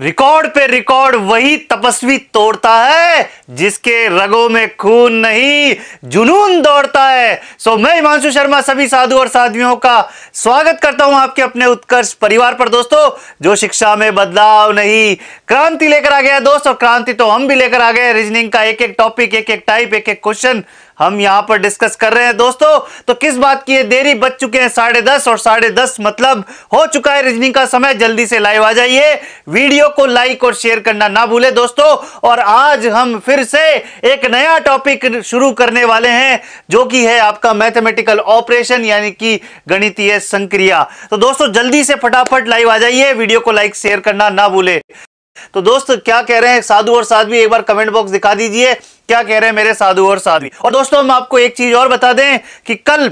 record पे record वही तपस्वी तोड़ता है जिसके रगों में खून नहीं जुनून दौड़ता है सो मैं हिमांशु शर्मा सभी साधु और साधुओं का स्वागत करता हूं आपके अपने उत्कर्ष परिवार पर दोस्तों जो शिक्षा में बदलाव नहीं क्रांति लेकर आ गया दोस्तों क्रांति तो हम भी लेकर आ गए रीजनिंग का एक एक टॉपिक एक एक टाइप एक एक क्वेश्चन हम यहां पर डिस्कस कर रहे हैं दोस्तों तो किस बात की है देरी बच चुके हैं साढ़े दस और साढ़े दस मतलब हो चुका है रजनी का समय जल्दी से लाइव आ जाइए वीडियो को लाइक और शेयर करना ना भूले दोस्तों और आज हम फिर से एक नया टॉपिक शुरू करने वाले हैं जो कि है आपका मैथमेटिकल ऑपरेशन यानी कि गणितीय संक्रिया तो दोस्तों जल्दी से फटाफट लाइव आ जाइए वीडियो को लाइक शेयर करना ना भूले तो दोस्त क्या कह रहे हैं साधु और साध्वी एक बार कमेंट बॉक्स दिखा दीजिए क्या कह रहे हैं मेरे साधु और साध्वी और दोस्तों हम आपको एक चीज और बता दें कि कल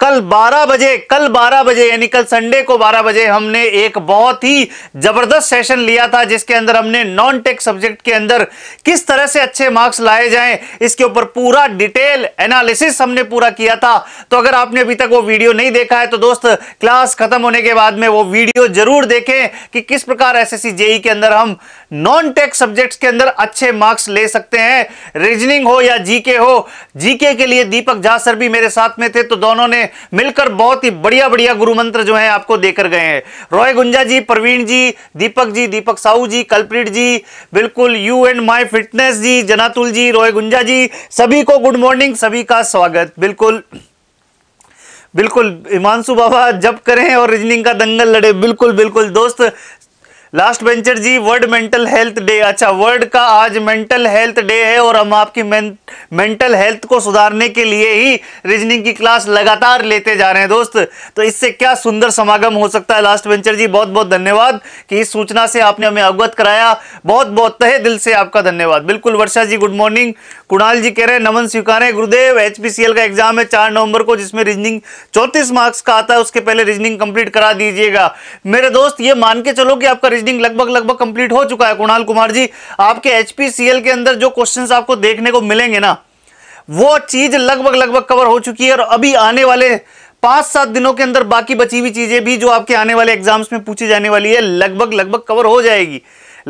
कल 12 बजे कल 12 बजे यानी कल संडे को 12 बजे हमने एक बहुत ही जबरदस्त सेशन लिया था जिसके अंदर हमने नॉन टेक सब्जेक्ट के अंदर किस तरह से अच्छे मार्क्स लाए जाएं इसके ऊपर पूरा डिटेल एनालिसिस हमने पूरा किया था तो अगर आपने अभी तक वो वीडियो नहीं देखा है तो दोस्त क्लास खत्म होने के बाद में वो वीडियो जरूर देखें कि किस प्रकार एस एस e के अंदर हम नॉन टेक सब्जेक्ट्स के अंदर अच्छे मार्क्स ले सकते हैं रीजनिंग हो या जीके हो जीके के लिए दीपक झा सर भी मेरे साथ में थे तो दोनों ने मिलकर बहुत ही बढ़िया बढ़िया गुरु मंत्र जो है आपको देकर गए हैं रॉय गुंजा जी प्रवीण जी दीपक जी दीपक साहू जी कल्प्रीट जी बिल्कुल you and my fitness ji Jannatul ji Roy Gunja ji सभी को गुड मॉर्निंग सभी का स्वागत बिल्कुल बिल्कुल हिमांशु बाबा जब करें और रीजनिंग का दंगल लड़े बिल्कुल बिल्कुल दोस्त last venture ji world mental health day अच्छा वर्ल्ड का आज मेंटल हेल्थ डे है और हम आपकी मेंटल हेल्थ को सुधारने के लिए ही रीजनिंग की क्लास लगातार लेते जा रहे हैं दोस्त तो इससे क्या सुंदर समागम हो सकता है लास्ट वेंचर जी बहुत बहुत धन्यवाद कि इस सूचना से आपने हमें अवगत कराया बहुत बहुत तहे दिल से आपका धन्यवाद बिल्कुल वर्षा जी गुड मॉर्निंग कुणाल जी कह रहे हैं नमन स्वीकारें गुरुदेव एच का एग्जाम है चार नवंबर को जिसमें रीजनिंग चौंतीस मार्क्स का आता है उसके पहले रीजनिंग कंप्लीट करा दीजिएगा मेरे दोस्त ये मान के चलो कि आपका ओरिजनिंग लगभग लगभग कंप्लीट हो चुका है कुणाल कुमार जी आपके एचपीसीएल के अंदर जो क्वेश्चन आपको देखने को मिलेंगे ना वो चीज लगभग लगभग कवर हो चुकी है और अभी आने वाले पांच सात दिनों के अंदर बाकी बची हुई चीजें भी जो आपके आने वाले एग्जाम्स में पूछी जाने वाली है लगभग लगभग कवर हो जाएगी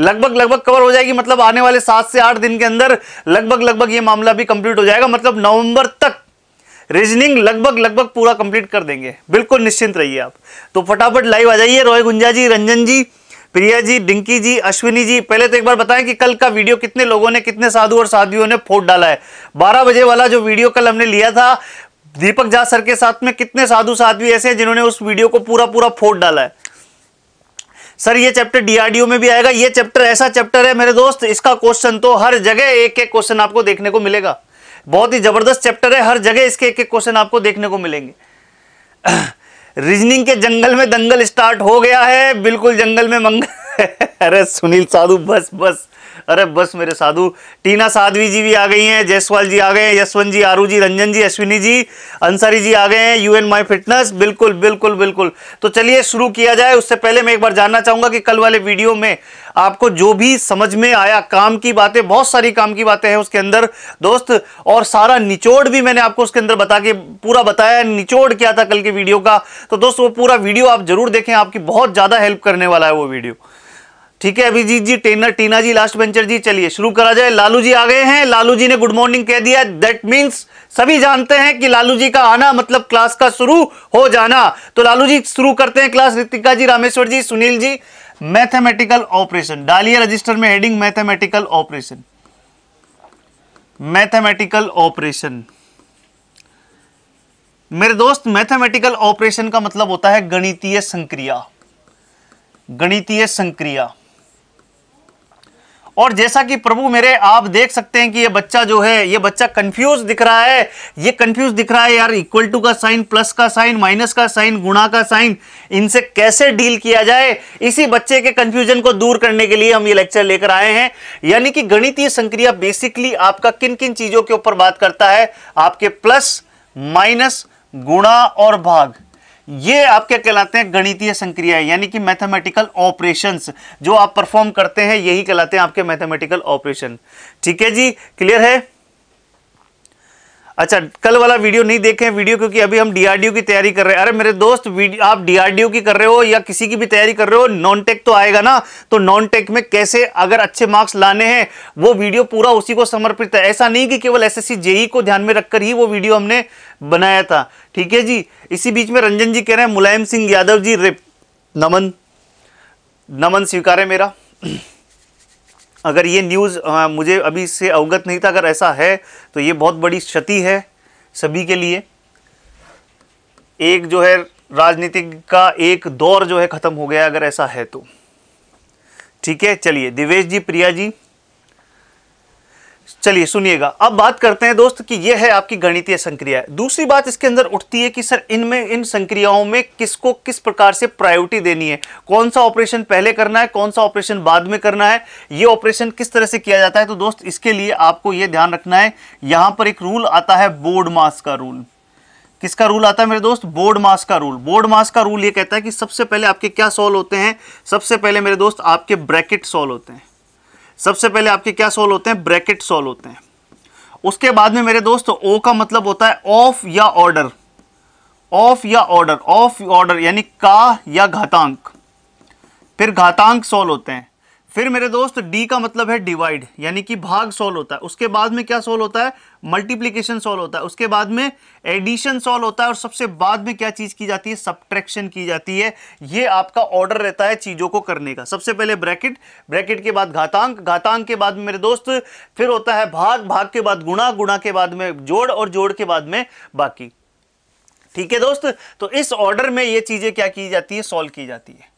लगभग लगभग कवर हो जाएगी मतलब आने वाले सात से आठ दिन के अंदर लगभग लगभग ये मामला भी कंप्लीट हो जाएगा मतलब नवंबर तक रीजनिंग लगभग लगभग पूरा कंप्लीट कर देंगे बिल्कुल निश्चिंत रहिए आप तो फटाफट लाइव आ जाइए रॉय गुंजा जी रंजन जी प्रिया जी डिंकी जी अश्विनी जी पहले तो एक बार बताएं कि कल का वीडियो कितने लोगों ने कितने साधु और साधुओं ने फोट डाला है बारह बजे वाला जो वीडियो कल हमने लिया था दीपक झा सर के साथ में कितने साधु साध्वी ऐसे हैं जिन्होंने उस वीडियो को पूरा पूरा फोट डाला है सर ये चैप्टर डीआरडीओ में भी आएगा ये चैप्टर ऐसा चैप्टर है मेरे दोस्त इसका क्वेश्चन तो हर जगह एक एक क्वेश्चन आपको देखने को मिलेगा बहुत ही जबरदस्त चैप्टर है हर जगह इसके एक एक क्वेश्चन आपको देखने को मिलेंगे रीजनिंग के जंगल में दंगल स्टार्ट हो गया है बिल्कुल जंगल में मंगल अरे सुनील साधु बस बस अरे बस मेरे साधु टीना साधवी जी भी आ गई हैं जयसवाल जी आ गए हैं यशवंत जी आरू जी रंजन जी अश्विनी जी अंसारी जी आ गए हैं यू एंड माई फिटनेस बिल्कुल बिल्कुल बिल्कुल तो चलिए शुरू किया जाए उससे पहले मैं एक बार जानना चाहूँगा कि कल वाले वीडियो में आपको जो भी समझ में आया काम की बातें बहुत सारी काम की बातें हैं उसके अंदर दोस्त और सारा निचोड़ भी मैंने आपको उसके अंदर बता के पूरा बताया निचोड़ क्या था कल के वीडियो का तो दोस्त वो पूरा वीडियो आप जरूर देखें आपकी बहुत ज़्यादा हेल्प करने वाला है वो वीडियो ठीक है Abhijeet ji tenor Tina ji last venture ji चलिए शुरू करा जाए लालू जी आ गए हैं लालू जी ने गुड मॉर्निंग कह दिया दैट मीन्स सभी जानते हैं कि लालू जी का आना मतलब क्लास का शुरू हो जाना तो लालू जी शुरू करते हैं class Ritika ji Rameshwar ji Sunil ji mathematical operation डालिए रजिस्टर में heading mathematical operation mathematical operation मेरे दोस्त मैथमेटिकल ऑपरेशन का मतलब होता है गणितीय संक्रिया गणितीय संक्रिया और जैसा कि प्रभु मेरे आप देख सकते हैं कि ये बच्चा जो है ये बच्चा कंफ्यूज दिख रहा है ये कंफ्यूज दिख रहा है यार इक्वल टू का साइन प्लस का साइन माइनस का साइन गुणा का साइन इनसे कैसे डील किया जाए इसी बच्चे के कंफ्यूजन को दूर करने के लिए हम ये लेक्चर लेकर आए हैं यानी कि गणितीय संक्रिया बेसिकली आपका किन किन चीजों के ऊपर बात करता है आपके प्लस माइनस गुणा और भाग ये आप क्या कहलाते हैं गणितीय संक्रिया यानी कि मैथमेटिकल ऑपरेशंस जो आप परफॉर्म करते हैं यही कहलाते हैं आपके मैथमेटिकल ऑपरेशन ठीक है जी क्लियर है अच्छा कल वाला वीडियो नहीं देखे वीडियो क्योंकि अभी हम डीआरडीओ की तैयारी कर रहे हैं अरे मेरे दोस्त आप डीआरडीओ की कर रहे हो या किसी की भी तैयारी कर रहे हो नॉन टेक तो आएगा ना तो नॉन टेक में कैसे अगर अच्छे मार्क्स लाने हैं वो वीडियो पूरा उसी को समर्पित है ऐसा नहीं कि केवल एसएससी जेई e को ध्यान में रखकर ही वो वीडियो हमने बनाया था ठीक है जी इसी बीच में रंजन जी कह रहे हैं मुलायम सिंह यादव जी रिप नमन नमन स्वीकार है मेरा अगर ये न्यूज़ मुझे अभी से अवगत नहीं था अगर ऐसा है तो ये बहुत बड़ी क्षति है सभी के लिए एक जो है राजनीति का एक दौर जो है ख़त्म हो गया अगर ऐसा है तो ठीक है चलिए दिवेश जी प्रिया जी चलिए सुनिएगा अब बात करते हैं दोस्त कि यह है आपकी गणितीय संक्रिया दूसरी बात इसके अंदर उठती है कि सर इनमें इन, इन संक्रियाओं में किसको किस प्रकार से प्रायोरिटी देनी है कौन सा ऑपरेशन पहले करना है कौन सा ऑपरेशन बाद में करना है ये ऑपरेशन किस तरह से किया जाता है तो दोस्त इसके लिए आपको यह ध्यान रखना है यहां पर एक रूल आता है बोर्ड मास का रूल किसका रूल आता है मेरे दोस्त बोर्ड मास का रूल बोर्ड मास का रूल ये कहता है कि सबसे पहले आपके क्या सॉल्व होते हैं सबसे पहले मेरे दोस्त आपके ब्रैकेट सॉल्व होते हैं सबसे पहले आपके क्या सॉल्व होते हैं ब्रैकेट सॉल्व होते हैं उसके बाद में मेरे दोस्त ओ का मतलब होता है ऑफ या ऑर्डर ऑफ या ऑर्डर ऑफ ऑर्डर यानी का या घातांक फिर घातांक सॉल्व होते हैं फिर मेरे दोस्त डी का मतलब है डिवाइड यानी कि भाग सोल्व होता है उसके बाद में क्या सोल्व होता है मल्टीप्लीकेशन सोल्व होता है उसके बाद में एडिशन सोल्व होता है और सबसे बाद में क्या चीज़ की जाती है सब्ट्रैक्शन की जाती है ये आपका ऑर्डर रहता है चीज़ों को करने का सबसे पहले ब्रैकेट ब्रैकेट के बाद घातांक घातांक के बाद में मेरे दोस्त फिर होता है भाग भाग के बाद गुणा गुणा के बाद में जोड़ और जोड़ के बाद में बाकी ठीक है दोस्त तो इस ऑर्डर में ये चीज़ें क्या की जाती है सोल्व की जाती है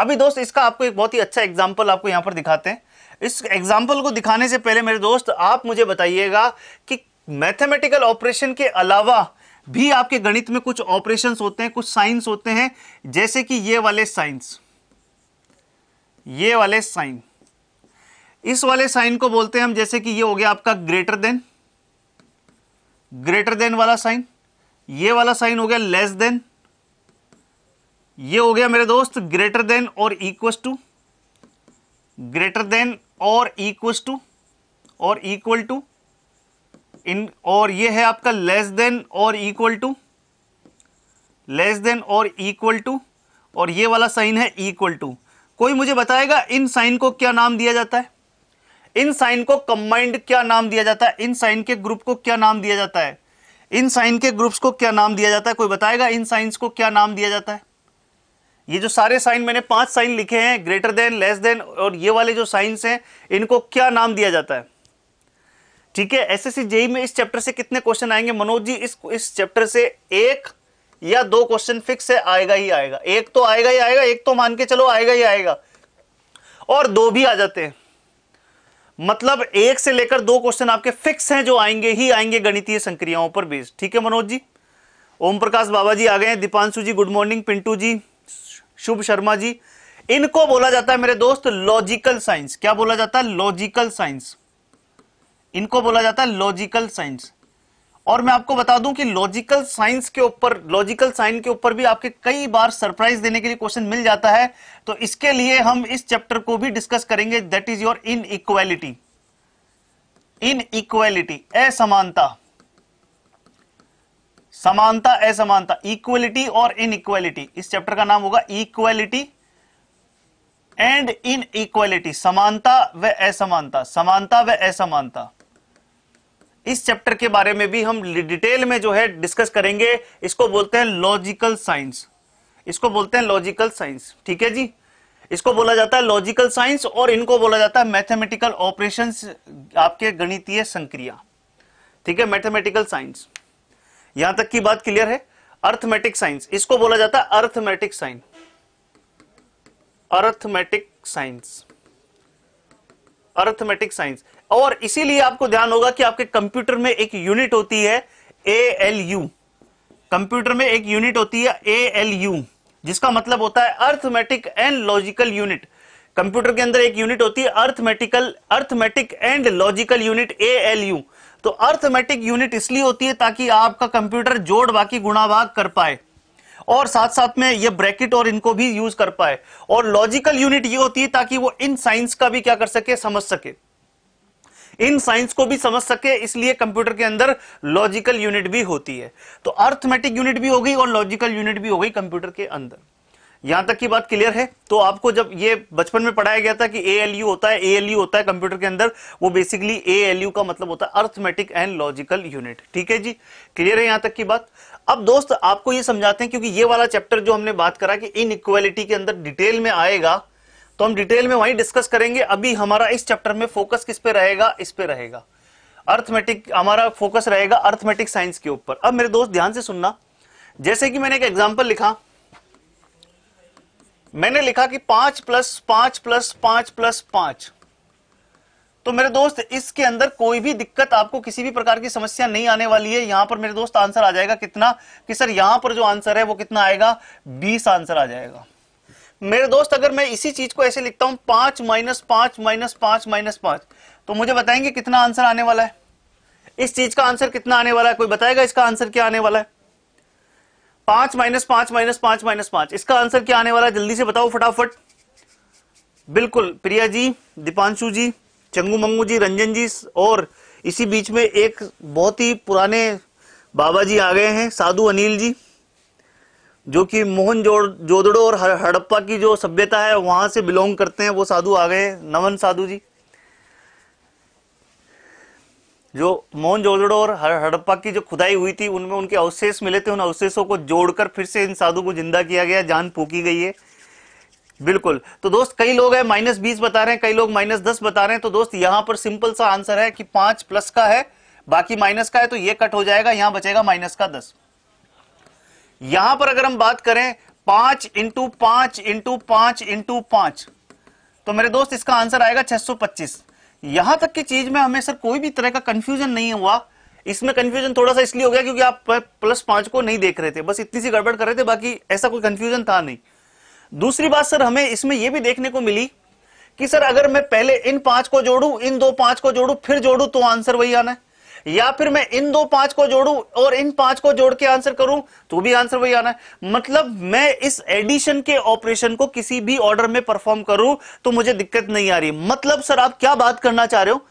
अभी दोस्त इसका आपको एक बहुत ही अच्छा एग्जाम्पल आपको यहाँ पर दिखाते हैं इस एग्जाम्पल को दिखाने से पहले मेरे दोस्त आप मुझे बताइएगा कि मैथमेटिकल ऑपरेशन के अलावा भी आपके गणित में कुछ ऑपरेशंस होते हैं कुछ साइंस होते हैं जैसे कि ये वाले साइंस ये वाले साइन इस वाले साइन को बोलते हैं हम जैसे कि ये हो गया आपका ग्रेटर देन ग्रेटर देन वाला साइन ये वाला साइन हो गया लेस देन ये हो गया मेरे दोस्त ग्रेटर देन और इक्वस टू ग्रेटर देन और इक्वस टू और इक्वल टू इन और ये है आपका लेस देन और इक्वल टू लेस देन और इक्वल टू और ये वाला साइन है इक्वल टू कोई मुझे बताएगा इन साइन को क्या नाम दिया जाता है इन साइन को कंबाइंड क्या नाम दिया जाता है इन साइन के ग्रुप को क्या नाम दिया जाता है इन साइन के ग्रुप्स को क्या नाम दिया जाता है कोई बताएगा इन साइंस को क्या नाम दिया जाता है ये जो सारे साइन मैंने पांच साइन लिखे हैं ग्रेटर देन लेस देन और ये वाले जो साइंस हैं इनको क्या नाम दिया जाता है ठीक है एस जेई e में इस चैप्टर से कितने क्वेश्चन आएंगे मनोज जी इस इस चैप्टर से एक या दो क्वेश्चन फिक्स है आएगा ही आएगा एक तो आएगा ही आएगा एक तो मान के चलो आएगा ही आएगा और दो भी आ जाते हैं मतलब एक से लेकर दो क्वेश्चन आपके फिक्स हैं जो आएंगे ही आएंगे गणितीय संक्रियाओं पर बेस्ड ठीक है मनोज जी ओम प्रकाश बाबा जी आ गए हैं दीपांशु जी गुड मॉर्निंग पिंटू जी शुभ शर्मा जी इनको बोला जाता है मेरे दोस्त लॉजिकल साइंस क्या बोला जाता है लॉजिकल साइंस इनको बोला जाता है लॉजिकल साइंस और मैं आपको बता दूं कि लॉजिकल साइंस के ऊपर लॉजिकल साइंस के ऊपर भी आपके कई बार सरप्राइज देने के लिए क्वेश्चन मिल जाता है तो इसके लिए हम इस चैप्टर को भी डिस्कस करेंगे that is your inequality inequality असमानता समानता असमानता इक्वलिटी और इनइक्वालिटी इस चैप्टर का नाम होगा इक्वालिटी एंड इन इक्वालिटी समानता व असमानता समानता व असमानता इस चैप्टर के बारे में भी हम डिटेल में जो है डिस्कस करेंगे इसको बोलते हैं लॉजिकल साइंस इसको बोलते हैं लॉजिकल साइंस ठीक है जी इसको बोला जाता है लॉजिकल साइंस और इनको बोला जाता है मैथमेटिकल ऑपरेशंस आपके गणितीय संक्रिया ठीक है मैथमेटिकल साइंस यहां तक की बात क्लियर है अर्थमेटिक साइंस इसको बोला जाता है arithmetic sign arithmetic science arithmetic science और इसीलिए आपको ध्यान होगा कि आपके कंप्यूटर में एक यूनिट होती है ए एल यू कंप्यूटर में एक यूनिट होती है ए एल यू जिसका मतलब होता है arithmetic and logical unit computer के अंदर एक यूनिट होती है arithmetical arithmetic and logical unit A L U तो अर्थमेटिक यूनिट इसलिए होती है ताकि आपका कंप्यूटर जोड़ बाकी गुणाभाग कर पाए और साथ साथ में ये ब्रैकेट और इनको भी यूज कर पाए और लॉजिकल यूनिट ये होती है ताकि वो इन साइंस का भी क्या कर सके समझ सके इन साइंस को भी समझ सके इसलिए कंप्यूटर के अंदर लॉजिकल यूनिट भी होती है तो अर्थमेटिक यूनिट भी हो गई और लॉजिकल यूनिट भी हो गई कंप्यूटर के अंदर यहां तक की बात क्लियर है तो आपको जब ये बचपन में पढ़ाया गया था कि ए एल यू होता है ए एल यू होता है कंप्यूटर के अंदर वो बेसिकली ए एल यू का मतलब होता है अर्थमेटिक एंड लॉजिकल यूनिट ठीक है जी क्लियर है यहां तक की बात अब दोस्त आपको ये समझाते हैं क्योंकि ये वाला चैप्टर जो हमने बात करा कि इन के अंदर डिटेल में आएगा तो हम डिटेल में वहीं डिस्कस करेंगे अभी हमारा इस चैप्टर में फोकस किस पे रहेगा इस पे रहेगा अर्थमेटिक हमारा फोकस रहेगा अर्थमेटिक साइंस के ऊपर अब मेरे दोस्त ध्यान से सुनना जैसे कि मैंने एक एग्जाम्पल लिखा मैंने लिखा कि पांच प्लस पांच प्लस पांच प्लस पांच तो मेरे दोस्त इसके अंदर कोई भी दिक्कत आपको किसी भी प्रकार की समस्या नहीं आने वाली है यहां पर मेरे दोस्त आंसर आ जाएगा कितना कि सर यहां पर जो आंसर है वो कितना आएगा बीस आंसर आ जाएगा मेरे दोस्त अगर मैं इसी चीज को ऐसे लिखता हूं पांच माइनस पांच माइनस पांच माइनस पांच तो मुझे बताएंगे कितना आंसर आने वाला है इस चीज का आंसर कितना आने वाला है कोई बताएगा इसका आंसर क्या आने वाला है पांच माइनस पांच माइनस पांच माइनस पांच इसका आंसर क्या आने वाला है जल्दी से बताओ फटाफट बिल्कुल प्रिया जी दीपांशु जी चंगू मंगू जी रंजन जी और इसी बीच में एक बहुत ही पुराने बाबा जी आ गए हैं साधु अनिल जी जो कि मोहन जोदड़ो और हड़प्पा की जो सभ्यता है वहां से बिलोंग करते हैं वो साधु आ गए नमन साधु जी जो मोहन जोजड़ो और हड़प्पा की जो खुदाई हुई थी उनमें उनके अवशेष मिले थे उन अवशेषों को जोड़कर फिर से इन साधु को जिंदा किया गया जान फूकी गई है बिल्कुल तो दोस्त कई लोग है माइनस बीस बता रहे हैं कई लोग माइनस दस बता रहे हैं तो दोस्त यहां पर सिंपल सा आंसर है कि पांच प्लस का है बाकी माइनस का है तो ये कट हो जाएगा यहां बचेगा माइनस का दस यहां पर अगर हम बात करें पांच इंटू पांच इंटू पांच इंटू पांच तो मेरे दोस्त इसका आंसर आएगा छह सौ पच्चीस यहां तक की चीज में हमें सर कोई भी तरह का कंफ्यूजन नहीं हुआ इसमें कंफ्यूजन थोड़ा सा इसलिए हो गया क्योंकि आप प्लस पांच को नहीं देख रहे थे बस इतनी सी गड़बड़ कर रहे थे बाकी ऐसा कोई कंफ्यूजन था नहीं दूसरी बात सर हमें इसमें यह भी देखने को मिली कि सर अगर मैं पहले इन पांच को जोड़ू इन दो पांच को जोड़ू फिर जोड़ू तो आंसर वही आना है या फिर मैं इन दो पांच को जोड़ू और इन पांच को जोड़ के आंसर करूं तो भी आंसर वही आना है मतलब मैं इस एडिशन के ऑपरेशन को किसी भी ऑर्डर में परफॉर्म करूं तो मुझे दिक्कत नहीं आ रही मतलब सर आप क्या बात करना चाह रहे हो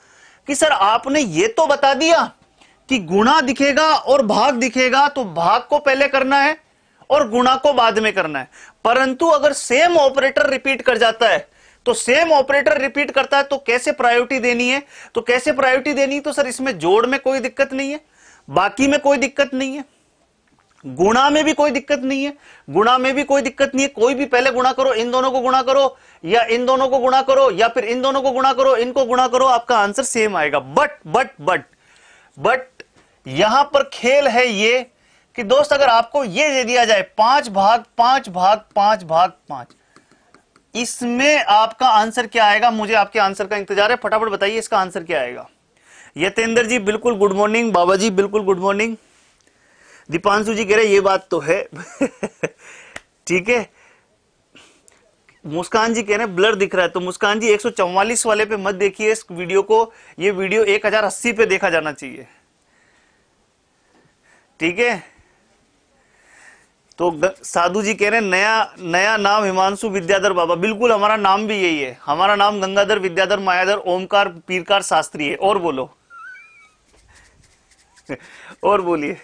कि सर आपने ये तो बता दिया कि गुणा दिखेगा और भाग दिखेगा तो भाग को पहले करना है और गुणा को बाद में करना है परंतु अगर सेम ऑपरेटर रिपीट कर जाता है तो सेम ऑपरेटर रिपीट करता है तो कैसे प्रायोरिटी देनी है तो कैसे प्रायोरिटी देनी है तो सर इसमें जोड़ में कोई दिक्कत नहीं है बाकी में कोई दिक्कत नहीं है गुणा में भी कोई दिक्कत नहीं है गुणा में भी कोई दिक्कत नहीं है कोई भी पहले गुणा करो इन दोनों को गुणा करो या इन दोनों को गुणा करो या फिर इन दोनों को गुणा करो इनको गुणा करो आपका आंसर सेम आएगा बट बट बट बट यहां पर खेल है ये कि दोस्त अगर आपको ये दे दिया जाए पांच भाग पांच भाग पांच भाग पांच इसमें आपका आंसर क्या आएगा मुझे आपके आंसर का इंतजार है फटाफट बताइए इसका आंसर क्या आएगा यतेंद्र जी बिल्कुल गुड मॉर्निंग बाबा जी बिल्कुल गुड मॉर्निंग दीपांशु जी कह रहे ये बात तो है ठीक है मुस्कान जी कह रहे हैं ब्लर दिख रहा है तो मुस्कान जी 144 वाले पे मत देखिए इस वीडियो को ये वीडियो 1080 पे देखा जाना चाहिए ठीक है तो साधु जी कह रहे हैं नया नया नाम हिमांशु विद्याधर बाबा बिल्कुल हमारा नाम भी यही है हमारा नाम गंगाधर विद्याधर मायाधर ओमकार पीरकार शास्त्री है और बोलो और बोलिए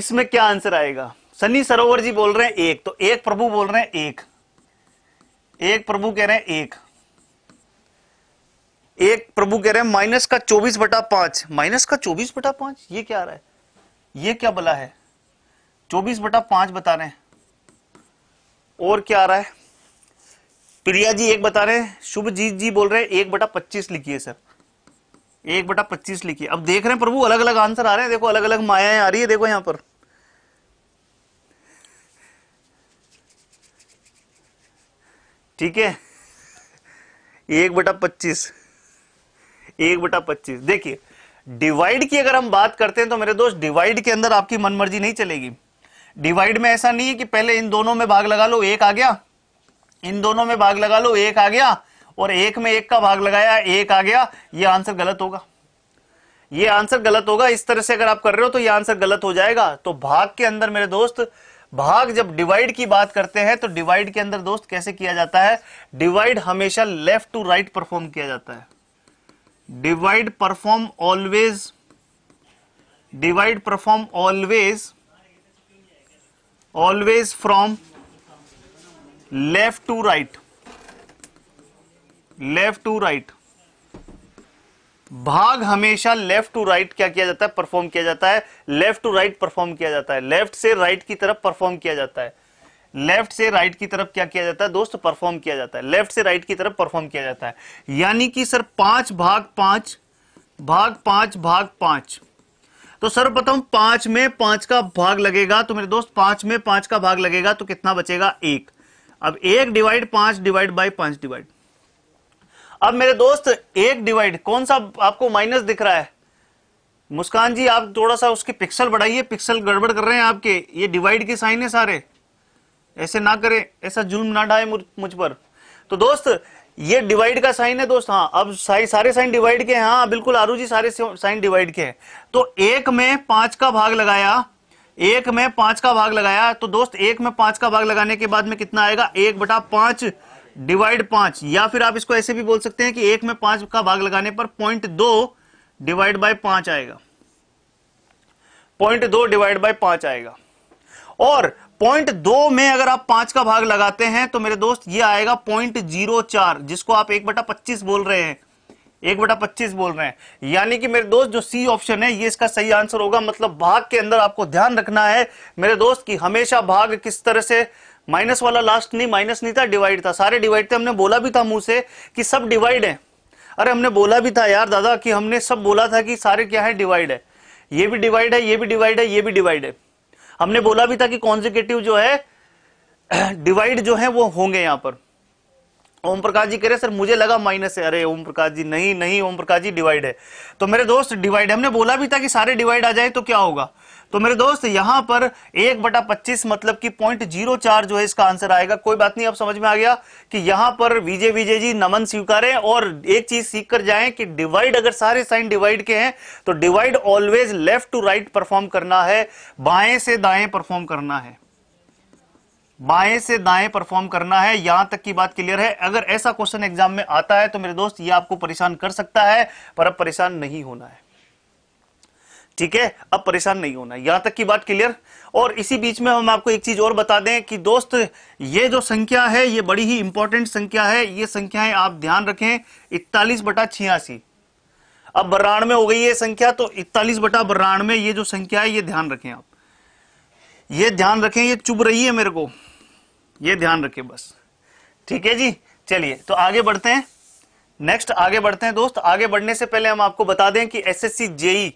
इसमें क्या आंसर आएगा सनी सरोवर जी बोल रहे हैं एक तो एक प्रभु बोल रहे हैं एक एक प्रभु कह रहे हैं एक एक प्रभु कह रहे हैं माइनस का चौबीस बटा पांच माइनस का चौबीस बटा पांच ये क्या आ रहा है ये क्या बला है चौबीस बटा पांच बता रहे हैं और क्या आ रहा है प्रिया जी एक बता रहे हैं शुभजीत जी बोल रहे हैं एक बटा पच्चीस लिखिए सर एक बटा पच्चीस लिखिए अब देख रहे हैं प्रभु अलग अलग आंसर आ रहे हैं देखो अलग अलग मायाएं आ रही है देखो यहां पर ठीक है एक बटा पच्चीस एक बटा पच्चीस देखिए डिवाइड की अगर हम बात करते हैं तो मेरे दोस्त डिवाइड के अंदर आपकी मनमर्जी नहीं चलेगी डिवाइड में ऐसा नहीं है कि पहले इन दोनों में भाग लगा लो एक आ गया इन दोनों में भाग लगा लो एक आ गया और एक में एक का भाग लगाया एक आ गया ये आंसर गलत होगा ये आंसर गलत होगा इस तरह से अगर आप कर रहे हो तो ये आंसर गलत हो जाएगा तो भाग के अंदर मेरे दोस्त भाग जब डिवाइड की बात करते हैं तो डिवाइड के अंदर दोस्त कैसे किया जाता है डिवाइड हमेशा लेफ्ट टू राइट परफॉर्म किया जाता है divide perform always divide perform always always from left to right left to right भाग हमेशा लेफ्ट टू राइट क्या किया जाता है परफॉर्म किया जाता है लेफ्ट टू राइट परफॉर्म किया जाता है लेफ्ट से राइट right की तरफ परफॉर्म किया जाता है लेफ्ट से राइट की तरफ क्या किया जाता है दोस्त परफॉर्म किया जाता है लेफ्ट से राइट की तरफ परफॉर्म किया जाता है यानी कि सर पांच भाग पांच भाग पांच भाग पांच तो सर्वप्रथम पांच में पांच का भाग लगेगा तो मेरे दोस्त पांच में पांच का भाग लगेगा तो कितना बचेगा एक अब एक डिवाइड पांच डिवाइड बाई पांच डिवाइड अब मेरे दोस्त एक डिवाइड कौन सा आपको माइनस दिख रहा है मुस्कान जी आप थोड़ा सा उसके पिक्सल बढ़ाइए पिक्सल गड़बड़ कर रहे हैं आपके ये डिवाइड के साइन है सारे ऐसे ना करें ऐसा जुल्म ना ढाए मुझ पर तो दोस्त ये डिवाइड का साइन है दोस्त हाँ अब साइ, सारे साइन डिवाइड के हैं हाँ बिल्कुल आरू जी सारे साइन डिवाइड के हैं तो एक में पांच का भाग लगाया एक में पांच का भाग लगाया तो दोस्त एक में पांच का भाग लगाने के बाद में कितना आएगा एक बटा पांच डिवाइड पांच या फिर आप इसको ऐसे भी बोल सकते हैं कि एक में पांच का भाग लगाने पर पॉइंट दो डिवाइड बाय पांच आएगा पॉइंट दो डिवाइड बाय पांच आएगा और पॉइंट दो में अगर आप पांच का भाग लगाते हैं तो मेरे दोस्त ये आएगा पॉइंट जीरो चार जिसको आप एक बटा पच्चीस बोल रहे हैं एक बटा पच्चीस बोल रहे हैं यानी कि मेरे दोस्त जो सी ऑप्शन है ये इसका सही आंसर होगा मतलब भाग के अंदर आपको ध्यान रखना है मेरे दोस्त की हमेशा भाग किस तरह से माइनस वाला लास्ट नहीं माइनस नहीं था डिवाइड था सारे डिवाइड थे हमने बोला भी था मुंह से कि सब डिवाइड है अरे हमने बोला भी था यार दादा कि हमने सब बोला था कि सारे क्या है डिवाइड है ये भी डिवाइड है ये भी डिवाइड है ये भी डिवाइड है हमने बोला भी था कि कॉन्जिकेटिव जो है डिवाइड जो है वो होंगे यहां पर ओम प्रकाश जी कह रहे सर मुझे लगा माइनस है अरे ओम प्रकाश जी नहीं नहीं ओम प्रकाश जी डिवाइड है तो मेरे दोस्त डिवाइड हमने बोला भी था कि सारे डिवाइड आ जाए तो क्या होगा तो मेरे दोस्त यहां पर एक बटा पच्चीस मतलब कि पॉइंट जीरो चार जो है इसका आंसर आएगा कोई बात नहीं अब समझ में आ गया कि यहां पर विजय विजय जी नमन स्वीकारें और एक चीज सीख कर जाए कि डिवाइड अगर सारे साइन डिवाइड के हैं तो divide always left to right perform करना है बाएं से दाएं परफॉर्म करना है बाएं से दाएं परफॉर्म करना है यहां तक की बात क्लियर है अगर ऐसा क्वेश्चन एग्जाम में आता है तो मेरे दोस्त ये आपको परेशान कर सकता है पर अब परेशान नहीं होना है ठीक है अब परेशान नहीं होना यहां तक की बात क्लियर और इसी बीच में हम आपको एक चीज और बता दें कि दोस्त ये जो संख्या है ये बड़ी ही इंपॉर्टेंट संख्या है ये संख्याएं आप ध्यान रखें इकतालीस बटा छियासी अब बरानवे हो गई है संख्या तो इकतालीस बटा बरानवे ये जो संख्या है ये ध्यान रखें आप ये ध्यान रखें ये चुभ रही है मेरे को ये ध्यान रखें बस ठीक है जी चलिए तो आगे बढ़ते हैं नेक्स्ट आगे बढ़ते हैं दोस्त आगे बढ़ने से पहले हम आपको बता दें कि एस एस सी जेई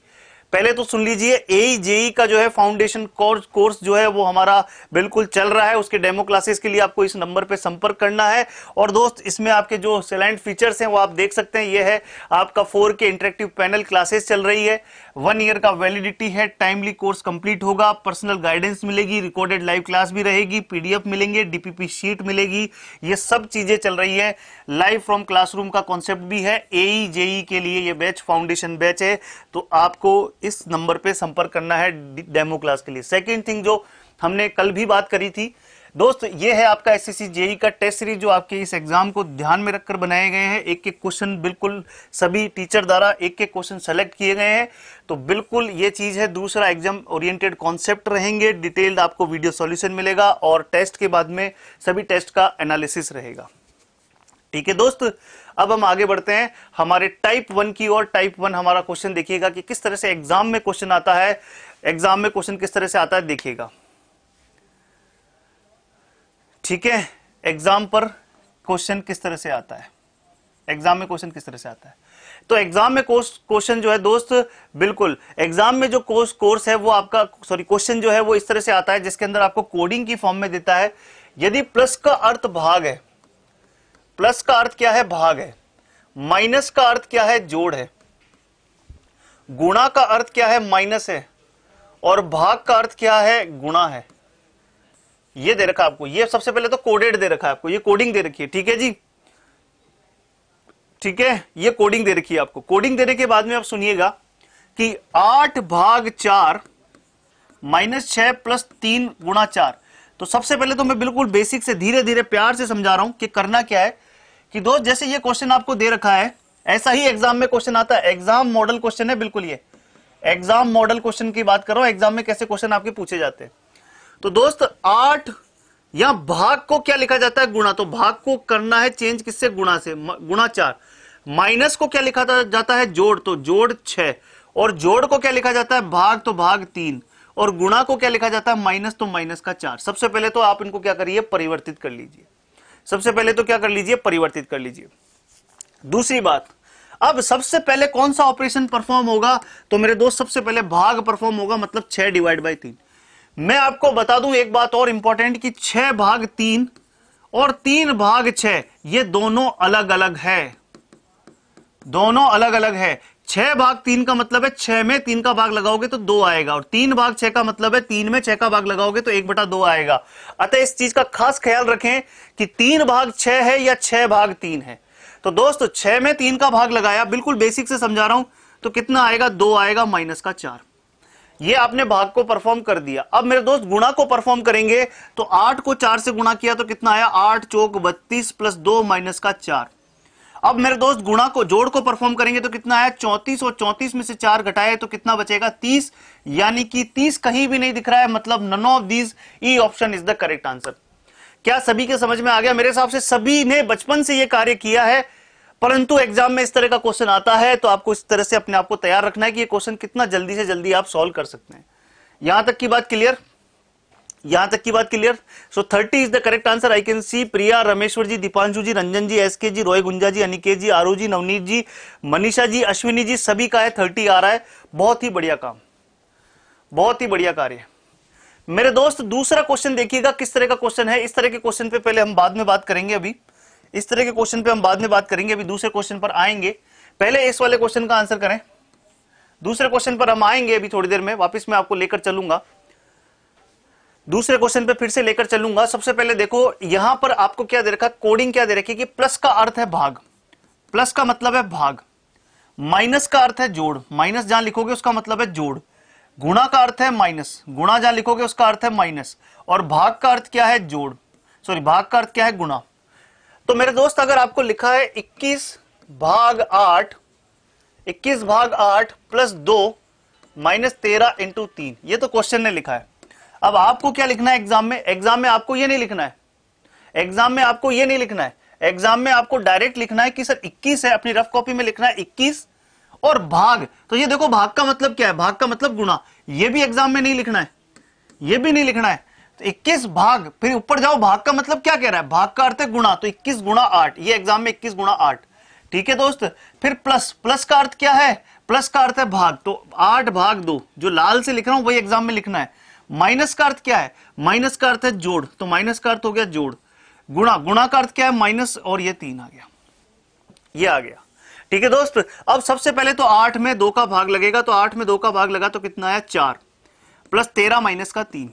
पहले तो सुन लीजिए ए जेई e e का जो है फाउंडेशन कोर्स कोर्स जो है वो हमारा बिल्कुल चल रहा है उसके डेमो क्लासेस के लिए आपको इस नंबर पे संपर्क करना है और दोस्त इसमें आपके जो सेलेंट फीचर्स हैं वो आप देख सकते हैं ये है आपका फोर के इंटरेक्टिव पैनल क्लासेस चल रही है वन ईयर का वैलिडिटी है टाइमली कोर्स कंप्लीट होगा पर्सनल गाइडेंस मिलेगी रिकॉर्डेड लाइव क्लास भी रहेगी पीडीएफ मिलेंगे डीपीपी शीट मिलेगी ये सब चीजें चल रही है लाइव फ्रॉम क्लासरूम का कॉन्सेप्ट भी है एई जेई e, e के लिए ये बैच फाउंडेशन बैच है तो आपको इस नंबर पर संपर्क करना है डेमो क्लास के लिए सेकेंड थिंग जो हमने कल भी बात करी थी दोस्त ये है आपका एस जेई e का टेस्ट सीरीज जो आपके इस एग्जाम को ध्यान में रखकर बनाए गए हैं एक एक क्वेश्चन बिल्कुल सभी टीचर द्वारा एक एक क्वेश्चन सेलेक्ट किए गए हैं तो बिल्कुल ये चीज है दूसरा एग्जाम ओरिएंटेड कॉन्सेप्ट रहेंगे डिटेल्ड आपको वीडियो सॉल्यूशन मिलेगा और टेस्ट के बाद में सभी टेस्ट का एनालिसिस रहेगा ठीक है दोस्त अब हम आगे बढ़ते हैं हमारे टाइप वन की और टाइप वन हमारा क्वेश्चन देखिएगा कि किस तरह से एग्जाम में क्वेश्चन आता है एग्जाम में क्वेश्चन किस तरह से आता है देखिएगा ठीक है एग्जाम पर क्वेश्चन किस तरह से आता है एग्जाम में क्वेश्चन किस तरह से आता है तो एग्जाम में क्वेश्चन जो है दोस्त बिल्कुल एग्जाम में जो कोर्स कोर्स है वो आपका सॉरी क्वेश्चन जो है वो इस तरह से आता है जिसके अंदर आपको कोडिंग की फॉर्म में देता है यदि प्लस का अर्थ भाग है प्लस का अर्थ क्या है भाग है माइनस का अर्थ क्या है जोड़ है गुणा का अर्थ क्या है माइनस है और भाग का अर्थ क्या है गुणा है ये दे रखा आपको ये सबसे पहले तो कोडेड दे रखा है आपको ये कोडिंग दे रखी है ठीक है जी ठीक है ये कोडिंग दे रखी है आपको कोडिंग देने के बाद में आप सुनिएगा कि आठ भाग चार माइनस छह प्लस तीन गुणा चार तो सबसे पहले तो मैं बिल्कुल बेसिक से धीरे धीरे प्यार से समझा रहा हूं कि करना क्या है कि दोस्त जैसे ये क्वेश्चन आपको दे रखा है ऐसा ही एग्जाम में क्वेश्चन आता है एग्जाम मॉडल क्वेश्चन है बिल्कुल ये एग्जाम मॉडल क्वेश्चन की बात कर रहा हूं एग्जाम में कैसे क्वेश्चन आपके पूछे जाते हैं तो दोस्त आठ या भाग को क्या लिखा जाता है गुणा तो भाग को करना है चेंज किससे गुणा से गुणा चार माइनस को क्या लिखा जाता है जोड़ तो जोड़ छ और जोड़ को क्या लिखा जाता है भाग तो भाग तीन और गुणा को क्या लिखा जाता है माइनस तो माइनस का चार सबसे पहले तो आप इनको क्या करिए परिवर्तित कर लीजिए सबसे पहले तो क्या कर लीजिए परिवर्तित कर लीजिए दूसरी बात अब सबसे पहले कौन सा ऑपरेशन परफॉर्म होगा तो मेरे दोस्त सबसे पहले भाग परफॉर्म होगा मतलब छह डिवाइड बाई तीन मैं आपको बता दूं एक बात और इंपॉर्टेंट कि छह भाग तीन और तीन भाग छह ये दोनों अलग अलग है दोनों अलग अलग है छह भाग तीन का मतलब है छह में तीन का भाग लगाओगे तो दो आएगा और तीन भाग छह का मतलब है तीन में छह का भाग लगाओगे तो एक बटा दो आएगा अतः इस चीज का खास ख्याल रखें कि तीन भाग छह है या छह भाग तीन है तो दोस्तों छह में तीन का भाग लगाया बिल्कुल बेसिक से समझा रहा हूं तो कितना आएगा दो आएगा माइनस का चार ये आपने भाग को परफॉर्म कर दिया अब मेरे दोस्त गुणा को परफॉर्म करेंगे तो आठ को चार से गुणा किया तो कितना आया आठ चौक बत्तीस प्लस दो माइनस का चार अब मेरे दोस्त गुणा को जोड़ को परफॉर्म करेंगे तो कितना आया चौंतीस और चौंतीस में से चार घटाए तो कितना बचेगा तीस यानी कि तीस कहीं भी नहीं दिख रहा है मतलब none of these E option is the correct answer क्या सभी के समझ में आ गया मेरे हिसाब से सभी ने बचपन से यह कार्य किया है परंतु एग्जाम में इस तरह का क्वेश्चन आता है तो आपको इस तरह से अपने आप को तैयार रखना है कि ये क्वेश्चन कितना जल्दी से जल्दी आप सॉल्व कर सकते हैं यहां तक की बात क्लियर यहां तक की बात clear so thirty is the correct answer I can see Priya Rameshwar ji Deepanshu ji Ranjan ji S K ji रोय गुंजा जी अनिकेत जी आरू जी नवनीत जी मनीषा जी अश्विनी जी सभी का है थर्टी आ रहा है बहुत ही बढ़िया काम बहुत ही बढ़िया कार्य मेरे दोस्त दूसरा क्वेश्चन देखिएगा किस तरह का क्वेश्चन है इस तरह के क्वेश्चन पे पहले हम बाद में बात करेंगे अभी इस तरह के क्वेश्चन पे हम बाद में बात करेंगे अभी दूसरे क्वेश्चन पर आएंगे पहले इस वाले क्वेश्चन का आंसर करें दूसरे क्वेश्चन पर हम आएंगे अभी थोड़ी देर में वापस मैं आपको लेकर चलूंगा दूसरे क्वेश्चन पे फिर से लेकर चलूंगा सबसे पहले देखो यहां पर आपको क्या दे रखा कोडिंग क्या दे रखी कि प्लस का अर्थ है भाग प्लस का मतलब है भाग माइनस का अर्थ है जोड़ माइनस जहां लिखोगे उसका मतलब है जोड़ गुणा का अर्थ है माइनस गुणा जहां लिखोगे उसका अर्थ है माइनस और भाग का अर्थ क्या है जोड़ सॉरी भाग का अर्थ क्या है गुणा तो मेरे दोस्त अगर आपको लिखा है 21 भाग 8 21 भाग 8 प्लस दो माइनस तेरह इंटू तीन ये तो क्वेश्चन ने लिखा है अब आपको क्या लिखना है एग्जाम में एग्जाम में आपको ये नहीं लिखना है एग्जाम में आपको ये नहीं लिखना है एग्जाम में आपको डायरेक्ट लिखना है कि सर 21 है अपनी रफ कॉपी में लिखना है इक्कीस और भाग तो ये देखो भाग का मतलब क्या है भाग का मतलब गुणा ये भी एग्जाम में नहीं लिखना है ये भी नहीं लिखना है तो 21 भाग फिर ऊपर जाओ भाग का मतलब क्या कह रहा है भाग का अर्थ है गुणा तो 21 गुणा आठ ये एग्जाम में 21 गुणा आठ ठीक है दोस्त फिर प्लस प्लस का अर्थ क्या है प्लस का अर्थ है भाग तो आठ भाग दो जो लाल से लिख रहा हूं वही एग्जाम में लिखना है माइनस का अर्थ क्या है माइनस का अर्थ है जोड़ तो माइनस का अर्थ हो गया जोड़ गुणा गुणा का अर्थ क्या है माइनस और ये तीन आ गया ये आ गया ठीक है दोस्त अब सबसे पहले तो आठ में दो का भाग लगेगा तो आठ में दो का भाग लगा तो कितना आया चार प्लस तेरह माइनस का तीन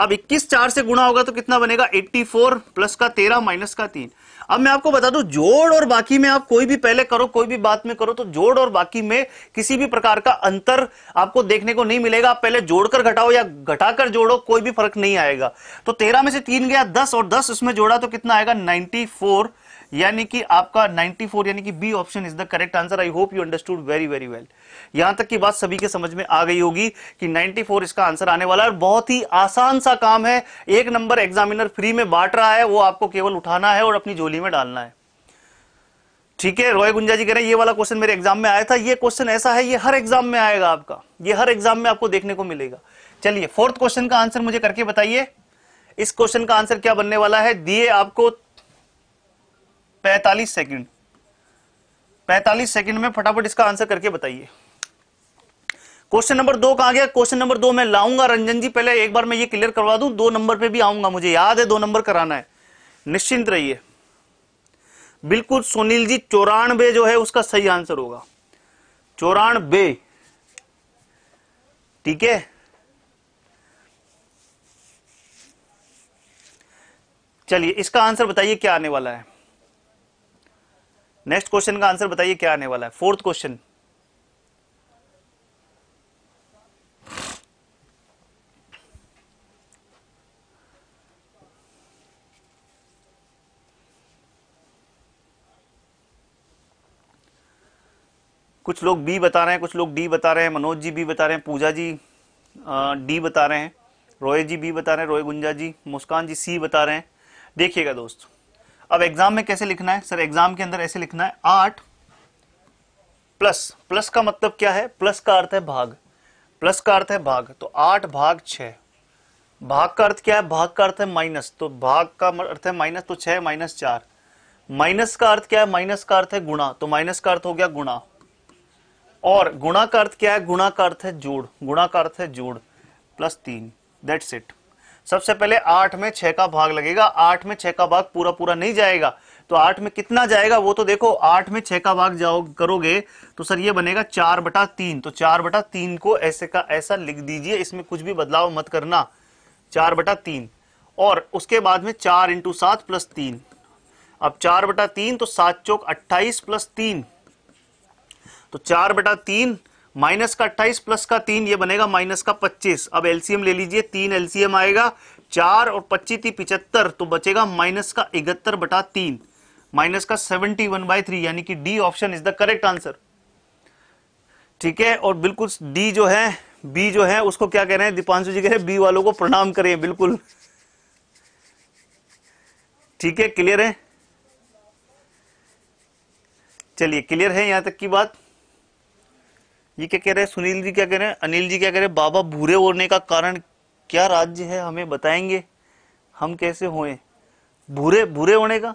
अब 21 चार से गुणा होगा तो कितना बनेगा 84 प्लस का 13 माइनस का 3 अब मैं आपको बता दूं जोड़ और बाकी में आप कोई भी पहले करो कोई भी बात में करो तो जोड़ और बाकी में किसी भी प्रकार का अंतर आपको देखने को नहीं मिलेगा आप पहले जोड़कर घटाओ या घटाकर जोड़ो कोई भी फर्क नहीं आएगा तो तेरह में से तीन गया दस और दस उसमें जोड़ा तो कितना आएगा नाइनटी यानी कि आपका नाइनटी यानी कि B option is the correct answer I hope you understood very very well यहां तक की बात सभी के समझ में आ गई होगी कि 94 इसका आंसर आने वाला है और बहुत ही आसान सा काम है एक नंबर एग्जामिनर फ्री में बांट रहा है वो आपको केवल उठाना है और अपनी झोली में डालना है ठीक है रॉय गुंजा जी कह रहे हैं ये वाला क्वेश्चन मेरे एग्जाम में आया था ये क्वेश्चन ऐसा है ये हर एग्जाम में आएगा आपका ये हर एग्जाम में आपको देखने को मिलेगा चलिए फोर्थ क्वेश्चन का आंसर मुझे करके बताइए इस क्वेश्चन का आंसर क्या बनने वाला है दिए आपको 45 सेकंड 45 सेकंड में फटाफट इसका आंसर करके बताइए क्वेश्चन नंबर दो कहा गया क्वेश्चन नंबर दो मैं लाऊंगा रंजन जी पहले एक बार मैं ये क्लियर करवा दूं दो नंबर पे भी आऊंगा मुझे याद है दो नंबर कराना है निश्चिंत रहिए बिल्कुल सुनील जी चौरानबे जो है उसका सही आंसर होगा चौरानबे ठीक है चलिए इसका आंसर बताइए क्या आने वाला है नेक्स्ट क्वेश्चन का आंसर बताइए क्या आने वाला है फोर्थ क्वेश्चन कुछ लोग बी बता रहे हैं कुछ लोग डी बता रहे हैं मनोज जी बी बता रहे हैं पूजा जी डी बता रहे हैं रोय जी बी बता रहे हैं रोय गुंजा जी मुस्कान जी सी बता रहे हैं देखिएगा दोस्त अब एग्जाम में कैसे लिखना है सर एग्जाम के अंदर ऐसे लिखना है आठ प्लस प्लस का मतलब क्या है प्लस का अर्थ है भाग प्लस का अर्थ है भाग तो आठ भाग छ भाग का अर्थ क्या है भाग का अर्थ है माइनस तो भाग का अर्थ है माइनस तो छह माइनस चार माइनस का अर्थ क्या है माइनस का अर्थ है गुणा तो माइनस का अर्थ हो गया गुणा और गुणा का अर्थ क्या है गुणा का अर्थ है जोड़ गुणा का अर्थ है जोड़ प्लस तीन दैट्स इट सबसे पहले आठ में छह का भाग लगेगा आठ में छह का भाग पूरा पूरा नहीं जाएगा तो आठ में कितना जाएगा वो तो देखो आठ में छह का भाग जाओ करोगे तो सर ये बनेगा चार बटा तीन तो चार बटा तीन को ऐसे का ऐसा लिख दीजिए इसमें कुछ भी बदलाव मत करना चार बटा तीन और उसके बाद में चार इंटू सात प्लस तीन अब चार बटा तीन तो सात चौक अट्ठाईस प्लस तीन तो चार बटा तीन माइनस का अट्ठाइस प्लस का तीन ये बनेगा माइनस का पच्चीस अब एलसीएम ले लीजिए तीन एलसीएम आएगा चार और पच्चीस थी पिचहत्तर तो बचेगा माइनस का इकहत्तर बटा तीन माइनस का सेवेंटी वन बाई थ्री यानी कि D option is the correct answer ठीक है और बिल्कुल डी जो है बी जो है उसको क्या कह रहे हैं दीपांशु जी कह रहे हैं बी वालों को प्रणाम करें बिल्कुल ठीक है क्लियर है चलिए क्लियर है यहां तक की बात ये क्या कह रहे हैं सुनील जी क्या कह रहे हैं अनिल जी क्या कह रहे हैं बाबा भूरे होने का कारण क्या राज्य है हमें बताएंगे हम कैसे होए भूरे भूरे होने का